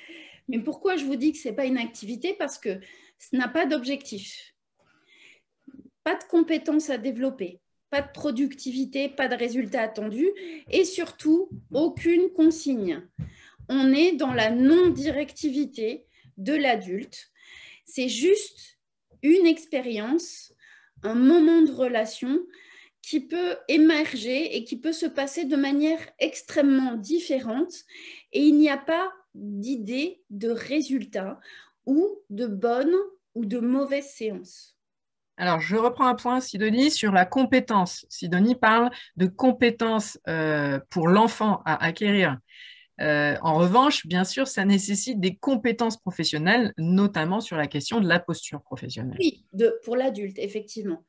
Mais pourquoi je vous dis que ce n'est pas une activité Parce que ce n'a pas d'objectif pas de compétences à développer, pas de productivité, pas de résultats attendus et surtout aucune consigne. On est dans la non-directivité de l'adulte. C'est juste une expérience, un moment de relation qui peut émerger et qui peut se passer de manière extrêmement différente et il n'y a pas d'idée de résultat ou de bonne ou de mauvaise séance. Alors, je reprends un point, Sidonie, sur la compétence. Sidonie parle de compétences euh, pour l'enfant à acquérir. Euh, en revanche, bien sûr, ça nécessite des compétences professionnelles, notamment sur la question de la posture professionnelle. Oui, pour l'adulte, effectivement.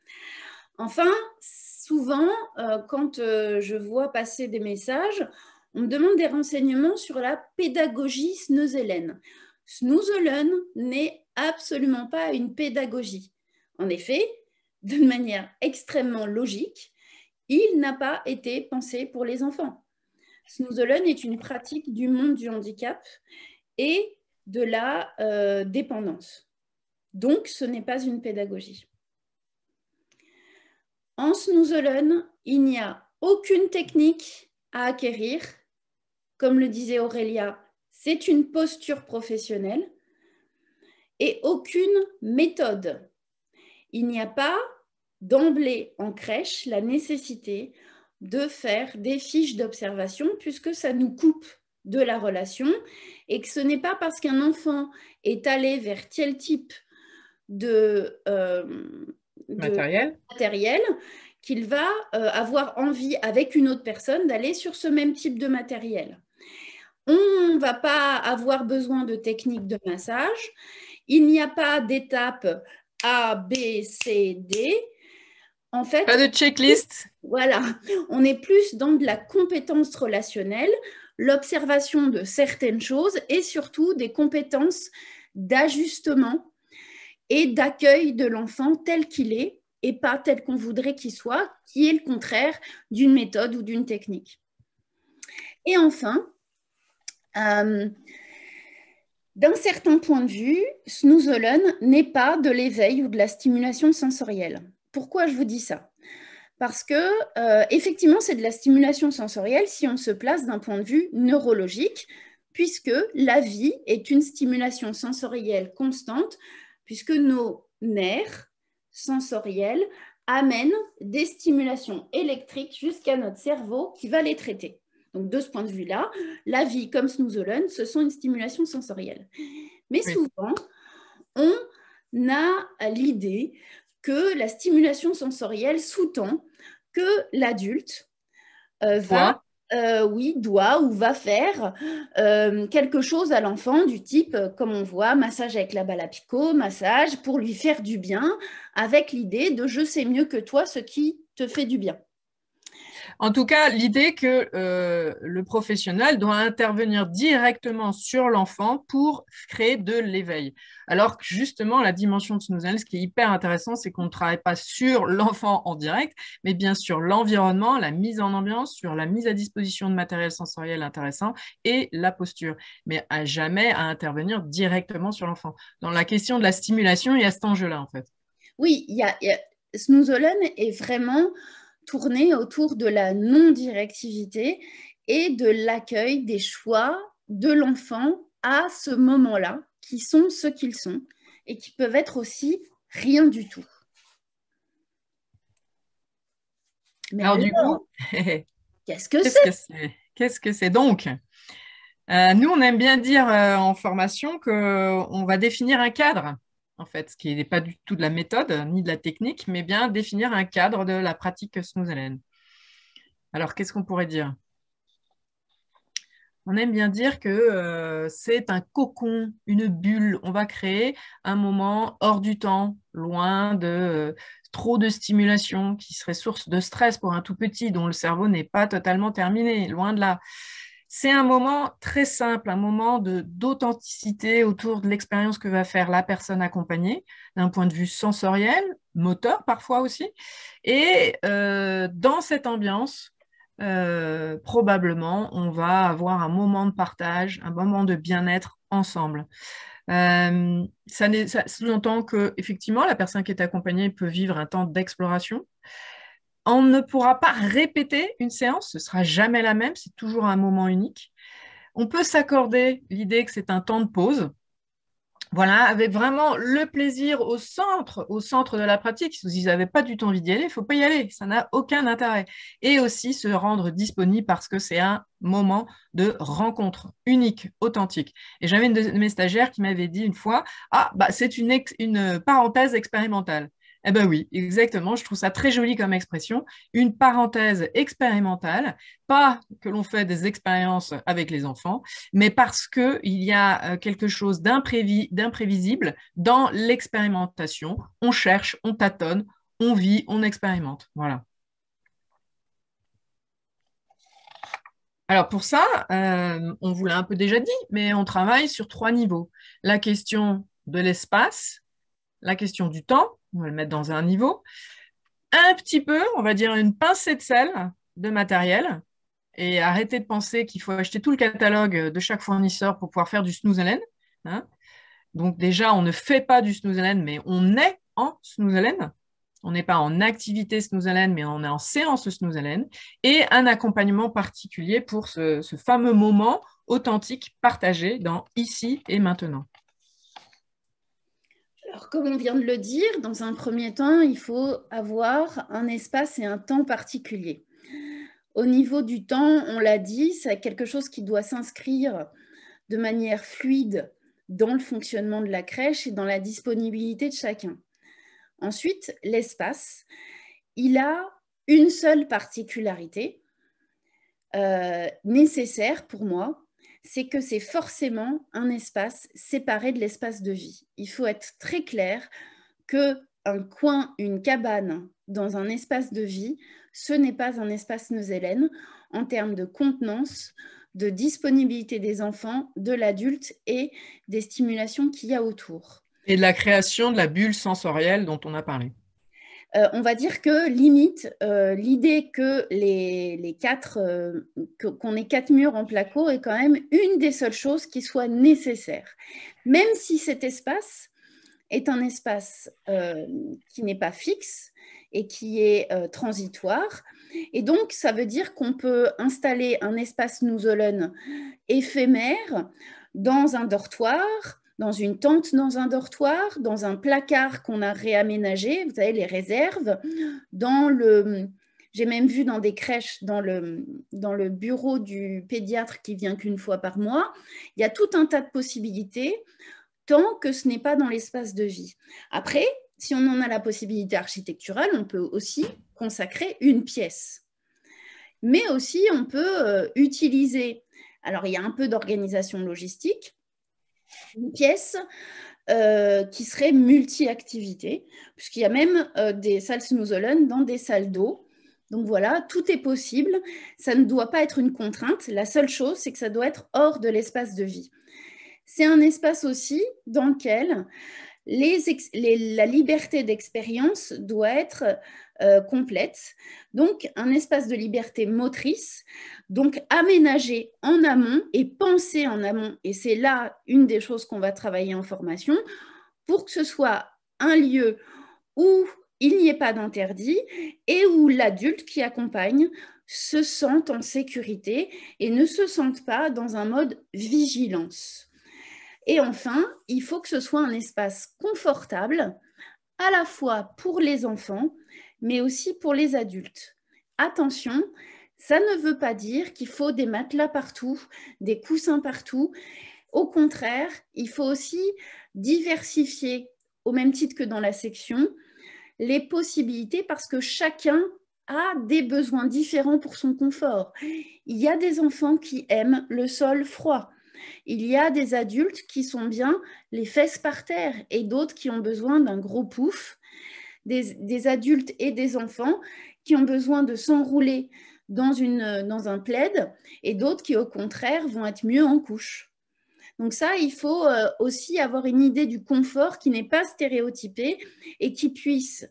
Enfin, souvent, euh, quand je vois passer des messages, on me demande des renseignements sur la pédagogie snoozelen. Snoozelen n'est absolument pas une pédagogie. En effet, de manière extrêmement logique, il n'a pas été pensé pour les enfants. Snoozelen est une pratique du monde du handicap et de la euh, dépendance. Donc, ce n'est pas une pédagogie. En Snoozelen, il n'y a aucune technique à acquérir. Comme le disait Aurélia, c'est une posture professionnelle et aucune méthode il n'y a pas d'emblée en crèche la nécessité de faire des fiches d'observation puisque ça nous coupe de la relation et que ce n'est pas parce qu'un enfant est allé vers tel type de, euh, matériel, qu'il va euh, avoir envie avec une autre personne d'aller sur ce même type de matériel. On ne va pas avoir besoin de techniques de massage. Il n'y a pas d'étape a, B, C, D. En fait, pas de checklist. Voilà, on est plus dans de la compétence relationnelle, l'observation de certaines choses et surtout des compétences d'ajustement et d'accueil de l'enfant tel qu'il est et pas tel qu'on voudrait qu'il soit, qui est le contraire d'une méthode ou d'une technique. Et enfin, euh, d'un certain point de vue, Snoezelen n'est pas de l'éveil ou de la stimulation sensorielle. Pourquoi je vous dis ça Parce que, euh, effectivement, c'est de la stimulation sensorielle si on se place d'un point de vue neurologique, puisque la vie est une stimulation sensorielle constante, puisque nos nerfs sensoriels amènent des stimulations électriques jusqu'à notre cerveau qui va les traiter. Donc, de ce point de vue-là, la vie comme Snoozolen, ce sont une stimulation sensorielle. Mais souvent, on a l'idée que la stimulation sensorielle sous-tend que l'adulte euh, va, euh, oui, doit ou va faire euh, quelque chose à l'enfant du type, comme on voit, massage avec la balle à picot, massage pour lui faire du bien, avec l'idée de je sais mieux que toi ce qui te fait du bien. En tout cas, l'idée que euh, le professionnel doit intervenir directement sur l'enfant pour créer de l'éveil. Alors que justement, la dimension de Snoozelen, ce qui est hyper intéressant, c'est qu'on ne travaille pas sur l'enfant en direct, mais bien sur l'environnement, la mise en ambiance, sur la mise à disposition de matériel sensoriel intéressant et la posture. Mais à jamais à intervenir directement sur l'enfant. Dans la question de la stimulation, il y a cet enjeu-là en fait. Oui, il y est vraiment tourner autour de la non-directivité et de l'accueil des choix de l'enfant à ce moment-là, qui sont ce qu'ils sont, et qui peuvent être aussi rien du tout. Mais alors, du coup, qu'est-ce que c'est Qu'est-ce que c'est donc euh, Nous, on aime bien dire euh, en formation qu'on euh, va définir un cadre fait, ce qui n'est pas du tout de la méthode ni de la technique, mais bien définir un cadre de la pratique Snoozelen. Alors, qu'est-ce qu'on pourrait dire on aime bien dire que euh, c'est un cocon, une bulle. On va créer un moment hors du temps, loin de euh, trop de stimulation qui serait source de stress pour un tout petit dont le cerveau n'est pas totalement terminé, loin de là. C'est un moment très simple, un moment d'authenticité autour de l'expérience que va faire la personne accompagnée, d'un point de vue sensoriel, moteur parfois aussi. Et euh, dans cette ambiance, euh, probablement, on va avoir un moment de partage, un moment de bien-être ensemble. Euh, ça, ça sous-entend que effectivement, la personne qui est accompagnée peut vivre un temps d'exploration, on ne pourra pas répéter une séance, ce sera jamais la même, c'est toujours un moment unique. On peut s'accorder l'idée que c'est un temps de pause. Voilà, avec vraiment le plaisir au centre, au centre de la pratique. Si vous n'avez pas du tout envie d'y aller, il ne faut pas y aller, ça n'a aucun intérêt. Et aussi se rendre disponible parce que c'est un moment de rencontre unique, authentique. Et j'avais une de mes stagiaires qui m'avait dit une fois, ah, bah, c'est une parenthèse expérimentale. Eh bien oui, exactement, je trouve ça très joli comme expression, une parenthèse expérimentale, pas que l'on fait des expériences avec les enfants, mais parce qu'il y a euh, quelque chose d'imprévisible dans l'expérimentation. On cherche, on tâtonne, on vit, on expérimente. Voilà. Alors pour ça, euh, on vous l'a un peu déjà dit, mais on travaille sur trois niveaux. La question de l'espace, la question du temps on va le mettre dans un niveau, un petit peu, on va dire une pincée de sel de matériel, et arrêter de penser qu'il faut acheter tout le catalogue de chaque fournisseur pour pouvoir faire du snooze hein. Donc déjà, on ne fait pas du snoozelen, mais on est en snoozelen. On n'est pas en activité snoozelen, mais on est en séance snoozelen. Et un accompagnement particulier pour ce fameux moment authentique partagé dans ici et maintenant. Alors, comme on vient de le dire, dans un premier temps, il faut avoir un espace et un temps particulier. Au niveau du temps, on l'a dit, c'est quelque chose qui doit s'inscrire de manière fluide dans le fonctionnement de la crèche et dans la disponibilité de chacun. Ensuite, l'espace, il a une seule particularité euh, nécessaire pour moi c'est que c'est forcément un espace séparé de l'espace de vie. Il faut être très clair que un coin, une cabane dans un espace de vie, ce n'est pas un espace Neuseelen en termes de contenance, de disponibilité des enfants, de l'adulte et des stimulations qu'il y a autour. Et de la création de la bulle sensorielle dont on a parlé. Euh, on va dire que limite, euh, l'idée que les, quatre, euh, qu'on ait quatre murs en placo est quand même une des seules choses qui soit nécessaire. Même si cet espace est un espace qui n'est pas fixe et qui est transitoire. Et donc, ça veut dire qu'on peut installer un espace nous éphémère dans un dortoir, dans une tente, dans un dortoir, dans un placard qu'on a réaménagé, vous savez, les réserves, dans le... J'ai même vu dans des crèches, dans le, dans le bureau du pédiatre qui vient qu'une fois par mois, il y a tout un tas de possibilités tant que ce n'est pas dans l'espace de vie. Après, si on en a la possibilité architecturale, on peut aussi consacrer une pièce. Mais aussi, on peut euh, utiliser, alors il y a un peu d'organisation logistique, une pièce euh, qui serait multi-activité, puisqu'il y a même euh, des salles snoozelun dans des salles d'eau. Donc voilà, tout est possible. Ça ne doit pas être une contrainte. La seule chose, c'est que ça doit être hors de l'espace de vie. C'est un espace aussi dans lequel la liberté d'expérience doit être euh, complète. Donc, un espace de liberté motrice, donc aménagé en amont et pensé en amont. Et c'est là une des choses qu'on va travailler en formation pour que ce soit un lieu où il n'y ait pas d'interdit et où l'adulte qui accompagne se sente en sécurité et ne se sente pas dans un mode vigilance. Et enfin, il faut que ce soit un espace confortable à la fois pour les enfants, mais aussi pour les adultes. Attention, ça ne veut pas dire qu'il faut des matelas partout, des coussins partout. Au contraire, il faut aussi diversifier, au même titre que dans la section, les possibilités parce que chacun a des besoins différents pour son confort. Il y a des enfants qui aiment le sol froid il y a des adultes qui sont bien les fesses par terre et d'autres qui ont besoin d'un gros pouf, des, adultes et des enfants qui ont besoin de s'enrouler dans, un plaid et d'autres qui au contraire vont être mieux en couche. Donc ça, il faut euh, aussi avoir une idée du confort qui n'est pas stéréotypée et qui puisse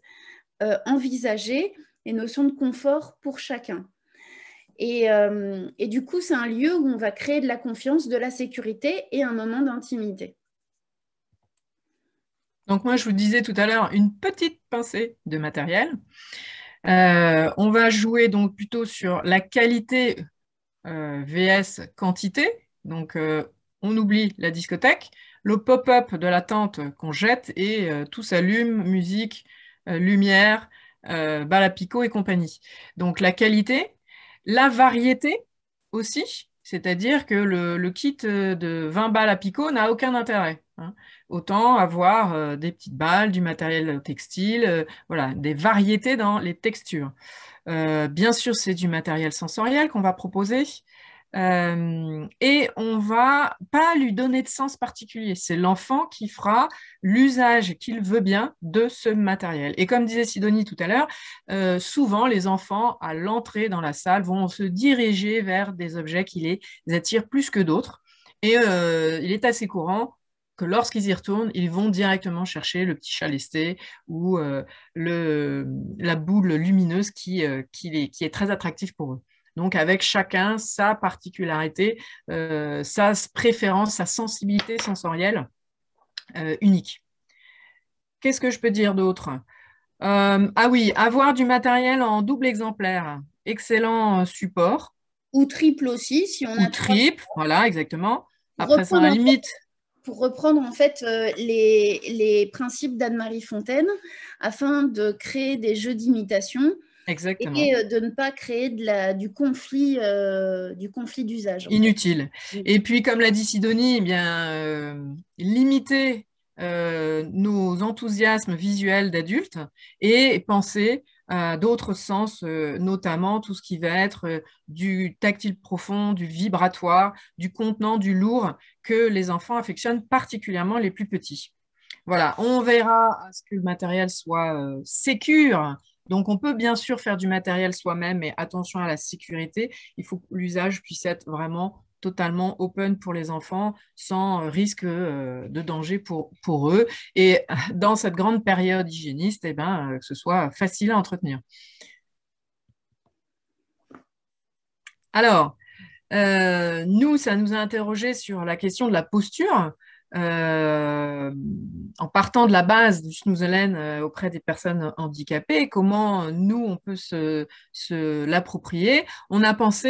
euh, envisager les notions de confort pour chacun. Euh, et, du coup, c'est un lieu où on va créer de la confiance, de la sécurité et un moment d'intimité. Donc moi, je vous disais tout à l'heure, une petite pincée de matériel. Euh, on va jouer donc plutôt sur la qualité euh, VS quantité. Donc on oublie la discothèque, le pop-up de la tente qu'on jette et tout s'allume, musique, lumière, balapico et compagnie. Donc la qualité, la variété aussi, c'est-à-dire que le, kit euh, de 20 balles à picot n'a aucun intérêt. Hein. Autant avoir euh, des petites balles, du matériel textile, euh, voilà, des variétés dans les textures. bien sûr, c'est du matériel sensoriel qu'on va proposer. Euh, et on va pas lui donner de sens particulier. C'est l'enfant qui fera l'usage qu'il veut bien de ce matériel. Et comme disait Sidonie tout à l'heure, euh, souvent les enfants à l'entrée dans la salle vont se diriger vers des objets qui les attirent plus que d'autres. Et euh, il est assez courant que lorsqu'ils y retournent, ils vont directement chercher le petit chat lesté ou la boule lumineuse qui, qui est très attractive pour eux. Donc avec chacun sa particularité, euh, sa préférence, sa sensibilité sensorielle euh, unique. Qu'est-ce que je peux dire d'autre euh, Ah oui, avoir du matériel en double exemplaire, excellent support. Ou triple aussi, si on Ou triple, voilà, exactement. Après la limite, pour reprendre en fait les, les, principes d'Anne-Marie Fontaine, afin de créer des jeux d'imitation, et euh, de ne pas créer du conflit euh, du conflit d'usage. Inutile. Et puis, comme l'a dit Sidonie, eh bien, euh, limiter nos enthousiasmes visuels d'adultes et penser à d'autres sens, notamment tout ce qui va être du tactile profond, du vibratoire, du contenant, du lourd, que les enfants affectionnent particulièrement les plus petits. Voilà, on verra à ce que le matériel soit euh, donc, on peut bien sûr faire du matériel soi-même, mais attention à la sécurité. Il faut que l'usage puisse être vraiment totalement open pour les enfants, sans euh, risque euh, de danger pour, eux. Et dans cette grande période hygiéniste, eh ben, euh, que ce soit facile à entretenir. Alors, nous, ça nous a interrogé sur la question de la posture. Euh, en partant de la base du Snoozelen euh, auprès des personnes handicapées, comment euh, nous, on peut se, l'approprier. On a pensé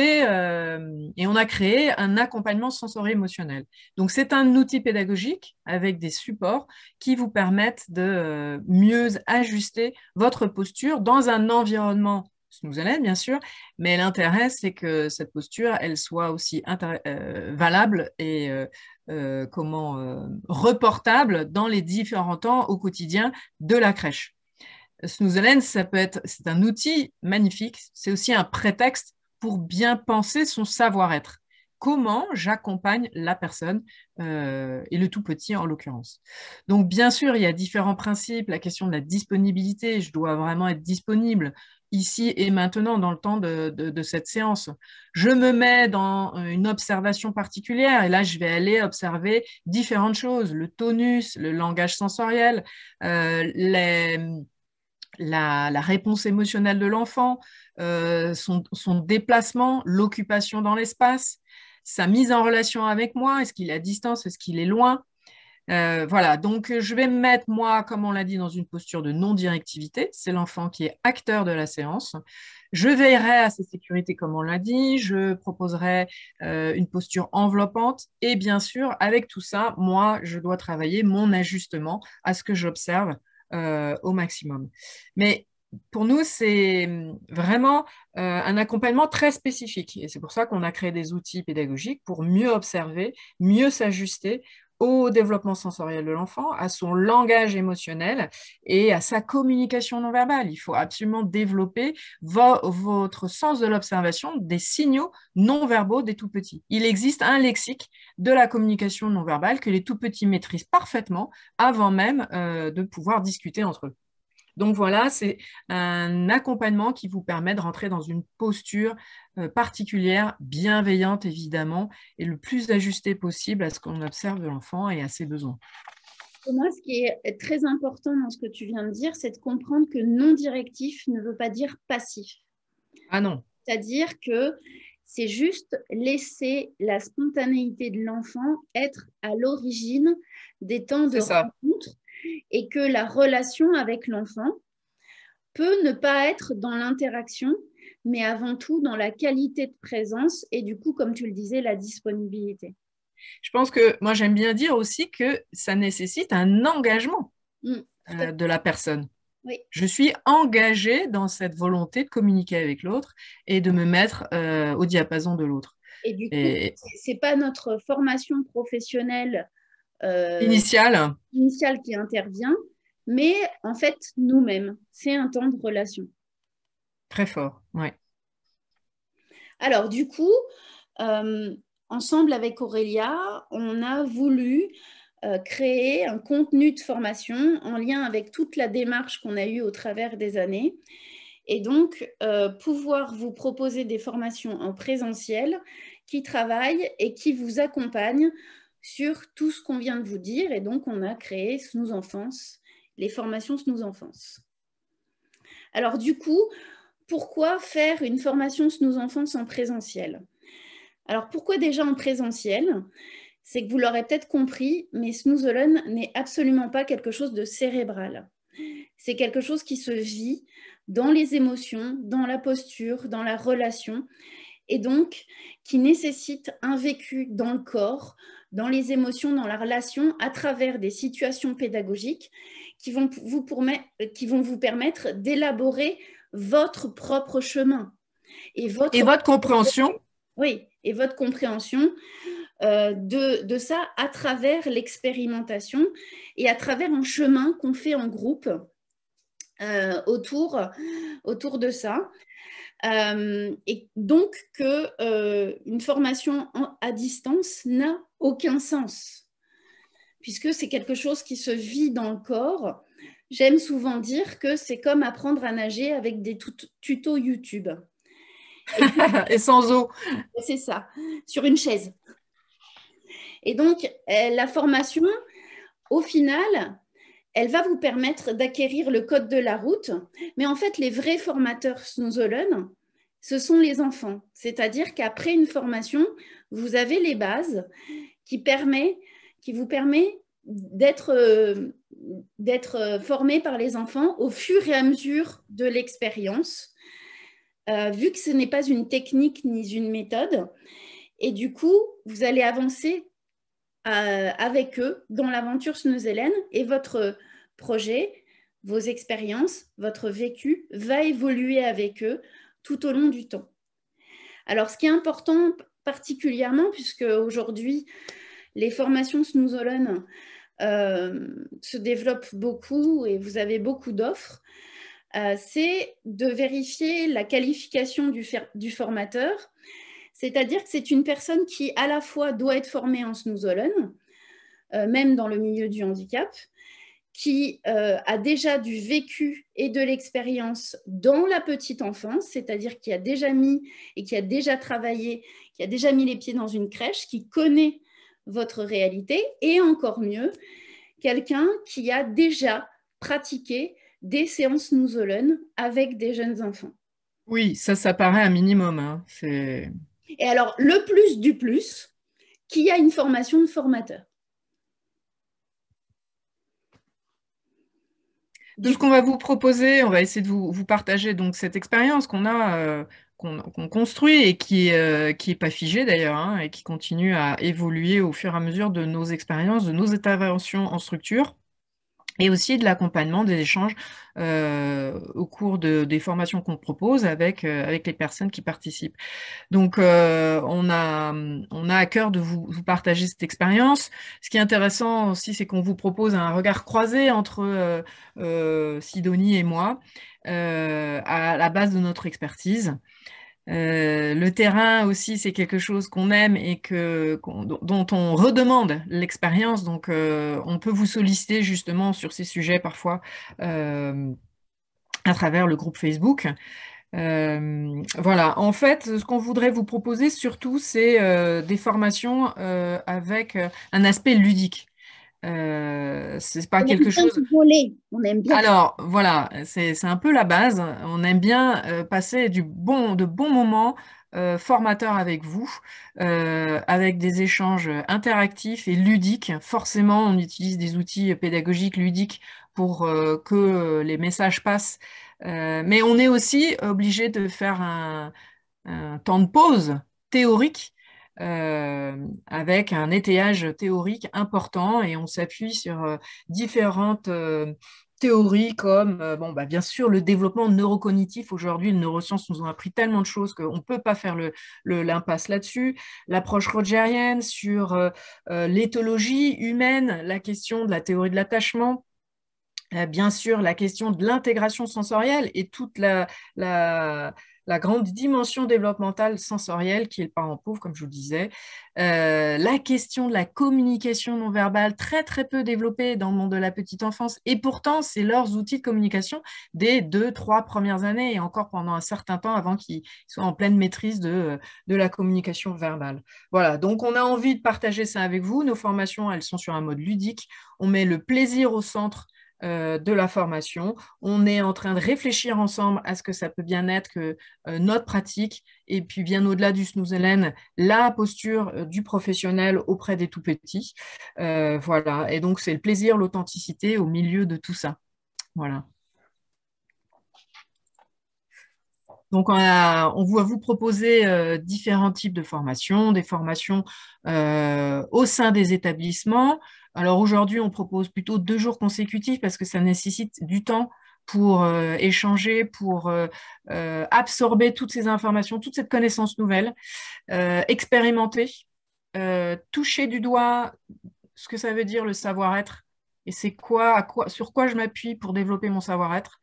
et on a créé un accompagnement sensoriel émotionnel Donc, c'est un outil pédagogique avec des supports qui vous permettent de mieux ajuster votre posture dans un environnement nous bien sûr, mais l'intérêt, c'est que cette posture, elle soit aussi valable et euh, comment, euh, reportable dans les différents temps au quotidien de la crèche. Snoozelen, ça peut c'est un outil magnifique, c'est aussi un prétexte pour bien penser son savoir-être. Comment j'accompagne la personne euh, et le tout petit en l'occurrence. Donc bien sûr, il y a différents principes. La question de la disponibilité, je dois vraiment être disponible ici et maintenant dans le temps de, cette séance. Je me mets dans euh, une observation particulière et là, je vais aller observer différentes choses, le tonus, le langage sensoriel, euh, la, réponse émotionnelle de l'enfant, euh, son, son, déplacement, l'occupation dans l'espace, sa mise en relation avec moi, est-ce qu'il est à distance, est-ce qu'il est loin, euh, voilà, donc euh, je vais me mettre, moi, comme on l'a dit, dans une posture de non-directivité. C'est l'enfant qui est acteur de la séance. Je veillerai à sa sécurité, comme on l'a dit. Je proposerai euh, une posture enveloppante. Et bien sûr, avec tout ça, moi, je dois travailler mon ajustement à ce que j'observe au maximum. Mais pour nous, c'est hum, vraiment un accompagnement très spécifique. Et c'est pour ça qu'on a créé des outils pédagogiques pour mieux observer, mieux s'ajuster au développement sensoriel de l'enfant, à son langage émotionnel et à sa communication non verbale. Il faut absolument développer votre sens de l'observation des signaux non verbaux des tout petits. Il existe un lexique de la communication non verbale que les tout petits maîtrisent parfaitement avant même euh, de pouvoir discuter entre eux. Donc voilà, c'est un accompagnement qui vous permet de rentrer dans une posture euh, particulière, bienveillante évidemment, et le plus ajustée possible à ce qu'on observe de l'enfant et à ses besoins. Pour moi, ce qui est très important dans ce que tu viens de dire, c'est de comprendre que non directif ne veut pas dire passif. Ah non. C'est-à-dire que c'est juste laisser la spontanéité de l'enfant être à l'origine des temps de rencontre et que la relation avec l'enfant peut ne pas être dans l'interaction, mais avant tout dans la qualité de présence et du coup, comme tu le disais, la disponibilité. Je pense que moi, j'aime bien dire aussi que ça nécessite un engagement mm, euh, de la personne. Je suis engagée dans cette volonté de communiquer avec l'autre et de me mettre euh, au diapason de l'autre. Et du coup, et... c'est pas notre formation professionnelle euh, initiale. initiale qui intervient, mais en fait nous-mêmes. C'est un temps de relation. Très fort, oui. Alors, du coup, euh, ensemble avec Aurélia, on a voulu euh, créer un contenu de formation en lien avec toute la démarche qu'on a eue au travers des années. Et donc, euh, pouvoir vous proposer des formations en présentiel qui travaillent et qui vous accompagnent sur tout ce qu'on vient de vous dire. Et donc, on a créé nous Enfance, les formations nous Enfance. Alors, du coup, pourquoi faire une formation Snooze Enfance en présentiel Alors pourquoi déjà en présentiel C'est que vous l'aurez peut-être compris, mais Snooze Alone n'est absolument pas quelque chose de cérébral. C'est quelque chose qui se vit dans les émotions, dans la posture, dans la relation, et donc qui nécessite un vécu dans le corps, dans les émotions, dans la relation, à travers des situations pédagogiques qui vont vous, qui vont vous permettre d'élaborer votre propre chemin. Et votre, et votre compréhension Oui, et votre compréhension euh, de, de, ça à travers l'expérimentation et à travers un chemin qu'on fait en groupe euh, autour, autour de ça. Euh, et donc que une formation à distance n'a aucun sens puisque c'est quelque chose qui se vit dans le corps j'aime souvent dire que c'est comme apprendre à nager avec des tutos YouTube. Et, sans eau. C'est ça, sur une chaise. Et donc, euh, la formation, au final, elle va vous permettre d'acquérir le code de la route. Mais en fait, les vrais formateurs Snowzolen, ce sont les enfants. C'est-à-dire qu'après une formation, vous avez les bases qui, permet, qui vous permet d'être euh, euh, formé par les enfants au fur et à mesure de l'expérience, euh, vu que ce n'est pas une technique ni une méthode. Et du coup, vous allez avancer avec eux dans l'aventure Snooze et votre projet, vos expériences, votre vécu va évoluer avec eux tout au long du temps. Alors, ce qui est important particulièrement, puisque aujourd'hui, les formations Snooze euh, se développe beaucoup et vous avez beaucoup d'offres, euh, c'est de vérifier la qualification du, formateur. C'est-à-dire que c'est une personne qui à la fois doit être formée en snoozolone, euh, même dans le milieu du handicap, qui a déjà du vécu et de l'expérience dans la petite enfance, c'est-à-dire qui a déjà mis et qui a déjà travaillé, qui a déjà mis les pieds dans une crèche, qui connaît votre réalité et encore mieux, quelqu'un qui a déjà pratiqué des séances Nuzolone avec des jeunes enfants. Oui, ça, ça paraît un minimum. Hein. Et alors, le plus du plus, qui a une formation de formateur De ce qu'on va vous proposer, on va essayer de vous, partager donc cette expérience qu'on a euh, qu'on construit et qui n'est euh, qui est pas figé d'ailleurs hein, et qui continue à évoluer au fur et à mesure de nos expériences, de nos interventions en structure et aussi de l'accompagnement des échanges euh, au cours des formations qu'on propose avec, euh, avec les personnes qui participent. Donc, euh, on, a, à cœur de vous partager cette expérience. Ce qui est intéressant aussi, c'est qu'on vous propose un regard croisé entre Sidonie et moi à la base de notre expertise. Euh, le terrain aussi, c'est quelque chose qu'on aime et dont on redemande l'expérience. Donc, euh, on peut vous solliciter justement sur ces sujets parfois euh, à travers le groupe Facebook. voilà, en fait, ce qu'on voudrait vous proposer surtout, c'est des formations avec un aspect ludique. Euh, c'est pas quelque chose. Alors voilà, c'est un peu la base. On aime bien euh, passer du bon, de bons moments euh, formateurs avec vous, avec des échanges interactifs et ludiques. Forcément, on utilise des outils pédagogiques ludiques pour que les messages passent. mais on est aussi obligé de faire un temps de pause théorique euh, avec un étayage théorique important et on s'appuie sur euh, différentes euh, théories comme, bon, bah, bien sûr, le développement neurocognitif. Aujourd'hui, les neurosciences nous ont appris tellement de choses qu'on ne peut pas faire l'impasse là-dessus. L'approche rogerienne sur l'éthologie humaine, la question de la théorie de l'attachement bien sûr la question de l'intégration sensorielle et toute la, la grande dimension développementale sensorielle qui est le parent pauvre, comme je vous le disais, euh, la question de la communication non verbale, très très peu développée dans le monde de la petite enfance, et pourtant c'est leurs outils de communication des deux, trois premières années, et encore pendant un certain temps avant qu'ils soient en pleine maîtrise de, de la communication verbale. Voilà, donc on a envie de partager ça avec vous. Nos formations, elles sont sur un mode ludique. On met le plaisir au centre euh, de la formation. On est en train de réfléchir ensemble à ce que ça peut bien être que euh, notre pratique et puis bien au-delà du SnoozeLen la posture euh, du professionnel auprès des tout petits. voilà. Et donc, c'est le plaisir, l'authenticité au milieu de tout ça. Voilà. Donc, on, va vous proposer euh, différents types de formations, des formations euh, au sein des établissements. Alors, aujourd'hui, on propose plutôt deux jours consécutifs parce que ça nécessite du temps pour euh, échanger, pour absorber toutes ces informations, toute cette connaissance nouvelle, expérimenter, toucher du doigt ce que ça veut dire le savoir-être et c'est quoi, sur quoi je m'appuie pour développer mon savoir-être.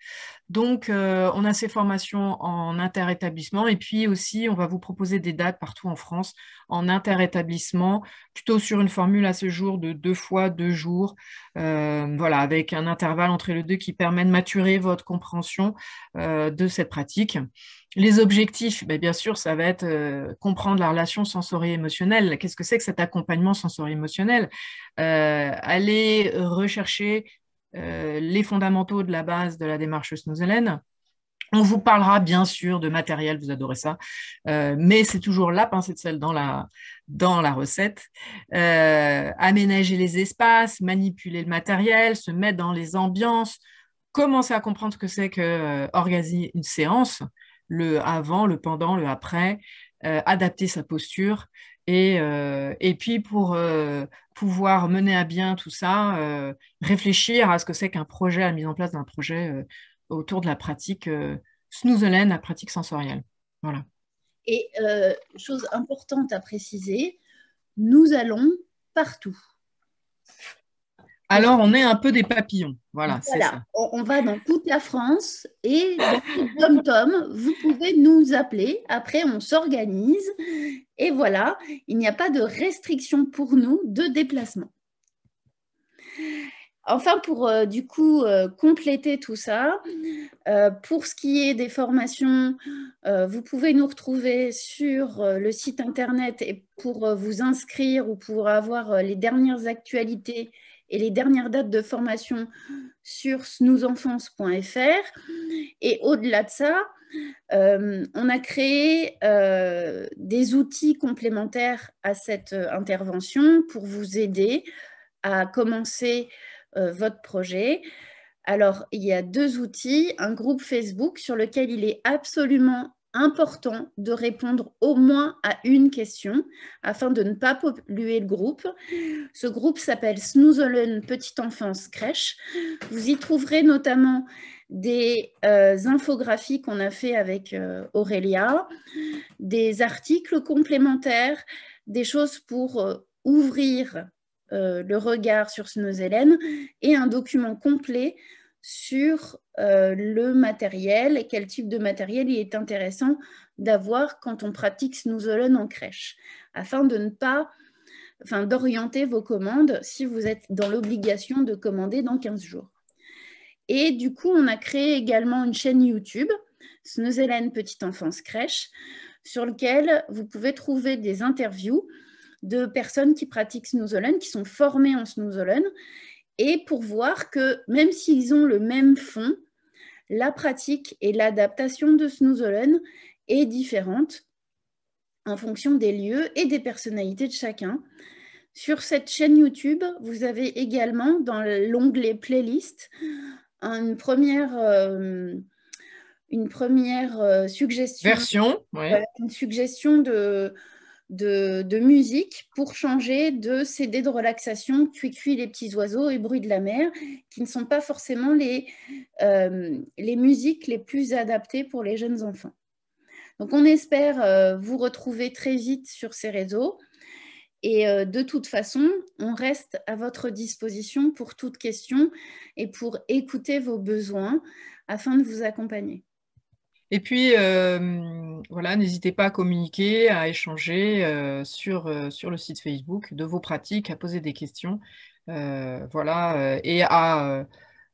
Donc, euh, on a ces formations en interétablissement et puis aussi, on va vous proposer des dates partout en France en interétablissement, plutôt sur une formule à ce jour de deux fois deux jours, euh, voilà, avec un intervalle entre les deux qui permet de maturer votre compréhension euh, de cette pratique. Les objectifs, ben, bien sûr, ça va être comprendre la relation sensorie-émotionnelle. Qu'est-ce que c'est que cet accompagnement sensorie-émotionnel Aller rechercher euh, les fondamentaux de la base de la démarche snowzelen. On vous parlera bien sûr de matériel, vous adorez ça, euh, mais c'est toujours la pincée de sel dans la, recette. Euh, aménager les espaces, manipuler le matériel, se mettre dans les ambiances, commencer à comprendre ce que c'est que une séance, le avant, le pendant, le après, adapter sa posture et, euh, et, puis pour euh, pouvoir mener à bien tout ça, euh, réfléchir à ce que c'est qu'un projet, à la mise en place d'un projet autour de la pratique snoozelen, la pratique sensorielle. Voilà. Et chose importante à préciser, nous allons partout. Alors, on est un peu des papillons. Voilà, On, va dans toute la France et Tom Tom vous pouvez nous appeler. Après, on s'organise. Et voilà, il n'y a pas de restriction pour nous de déplacement. Enfin, pour euh, du coup euh, compléter tout ça, euh, pour ce qui est des formations, vous pouvez nous retrouver sur le site internet et pour vous inscrire ou pour avoir les dernières actualités et les dernières dates de formation sur snousenfance.fr. Et au-delà de ça, euh, on a créé euh, des outils complémentaires à cette euh, intervention pour vous aider à commencer votre projet. Alors, il y a deux outils, un groupe Facebook sur lequel il est absolument important de répondre au moins à une question afin de ne pas polluer le groupe. Ce groupe s'appelle Snoozelen Petite Enfance Crèche. Vous y trouverez notamment des euh, infographies qu'on a fait avec euh, Aurélia, des articles complémentaires, des choses pour euh, ouvrir le regard sur Snoozelen et un document complet sur euh, le matériel et quel type de matériel il est intéressant d'avoir quand on pratique Snoozolone en crèche, afin de ne pas, enfin, d'orienter vos commandes si vous êtes dans l'obligation de commander dans 15 jours. Et du coup, on a créé également une chaîne YouTube, Snoozolone Petite Enfance Crèche, sur laquelle vous pouvez trouver des interviews de personnes qui pratiquent Snoozolone, qui sont formées en Snoozolone et pour voir que même s'ils ont le même fond, la pratique et l'adaptation de Snoozelen est différente en fonction des lieux et des personnalités de chacun. Sur cette chaîne YouTube, vous avez également dans l'onglet playlist euh, une première, une euh, première suggestion. Version, Une suggestion de, de, musique pour changer de CD de relaxation, cui-cui les petits oiseaux et bruit de la mer, qui ne sont pas forcément les, euh, musiques les plus adaptées pour les jeunes enfants. Donc on espère euh, vous retrouver très vite sur ces réseaux. Et euh, de toute façon, on reste à votre disposition pour toute question et pour écouter vos besoins afin de vous accompagner. Et puis, euh, voilà, n'hésitez pas à communiquer, à échanger euh, sur, euh, sur le site Facebook de vos pratiques, à poser des questions, voilà, et à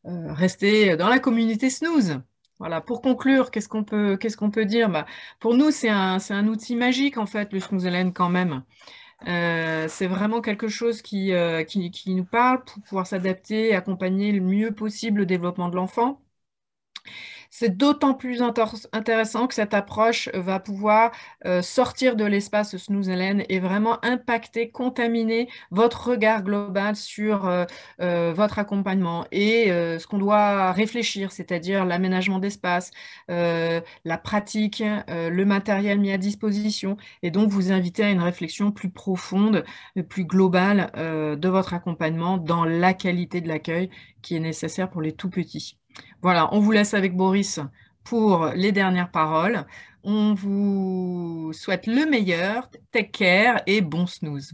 rester dans la communauté snooze. Voilà, pour conclure, qu'est-ce qu'on peut, peut dire bah, Pour nous, c'est un, outil magique, en fait, le snooze quand même. c'est vraiment quelque chose qui, qui, qui, nous parle pour pouvoir s'adapter et accompagner le mieux possible le développement de l'enfant. C'est d'autant plus intéressant que cette approche va pouvoir euh, sortir de l'espace snooze et vraiment impacter, contaminer votre regard global sur euh, euh, votre accompagnement et ce qu'on doit réfléchir, c'est-à-dire l'aménagement d'espace, la pratique, le matériel mis à disposition et donc vous inviter à une réflexion plus profonde, plus globale de votre accompagnement dans la qualité de l'accueil qui est nécessaire pour les tout petits. Voilà, on vous laisse avec Boris pour les dernières paroles. On vous souhaite le meilleur, take care et bon snooze.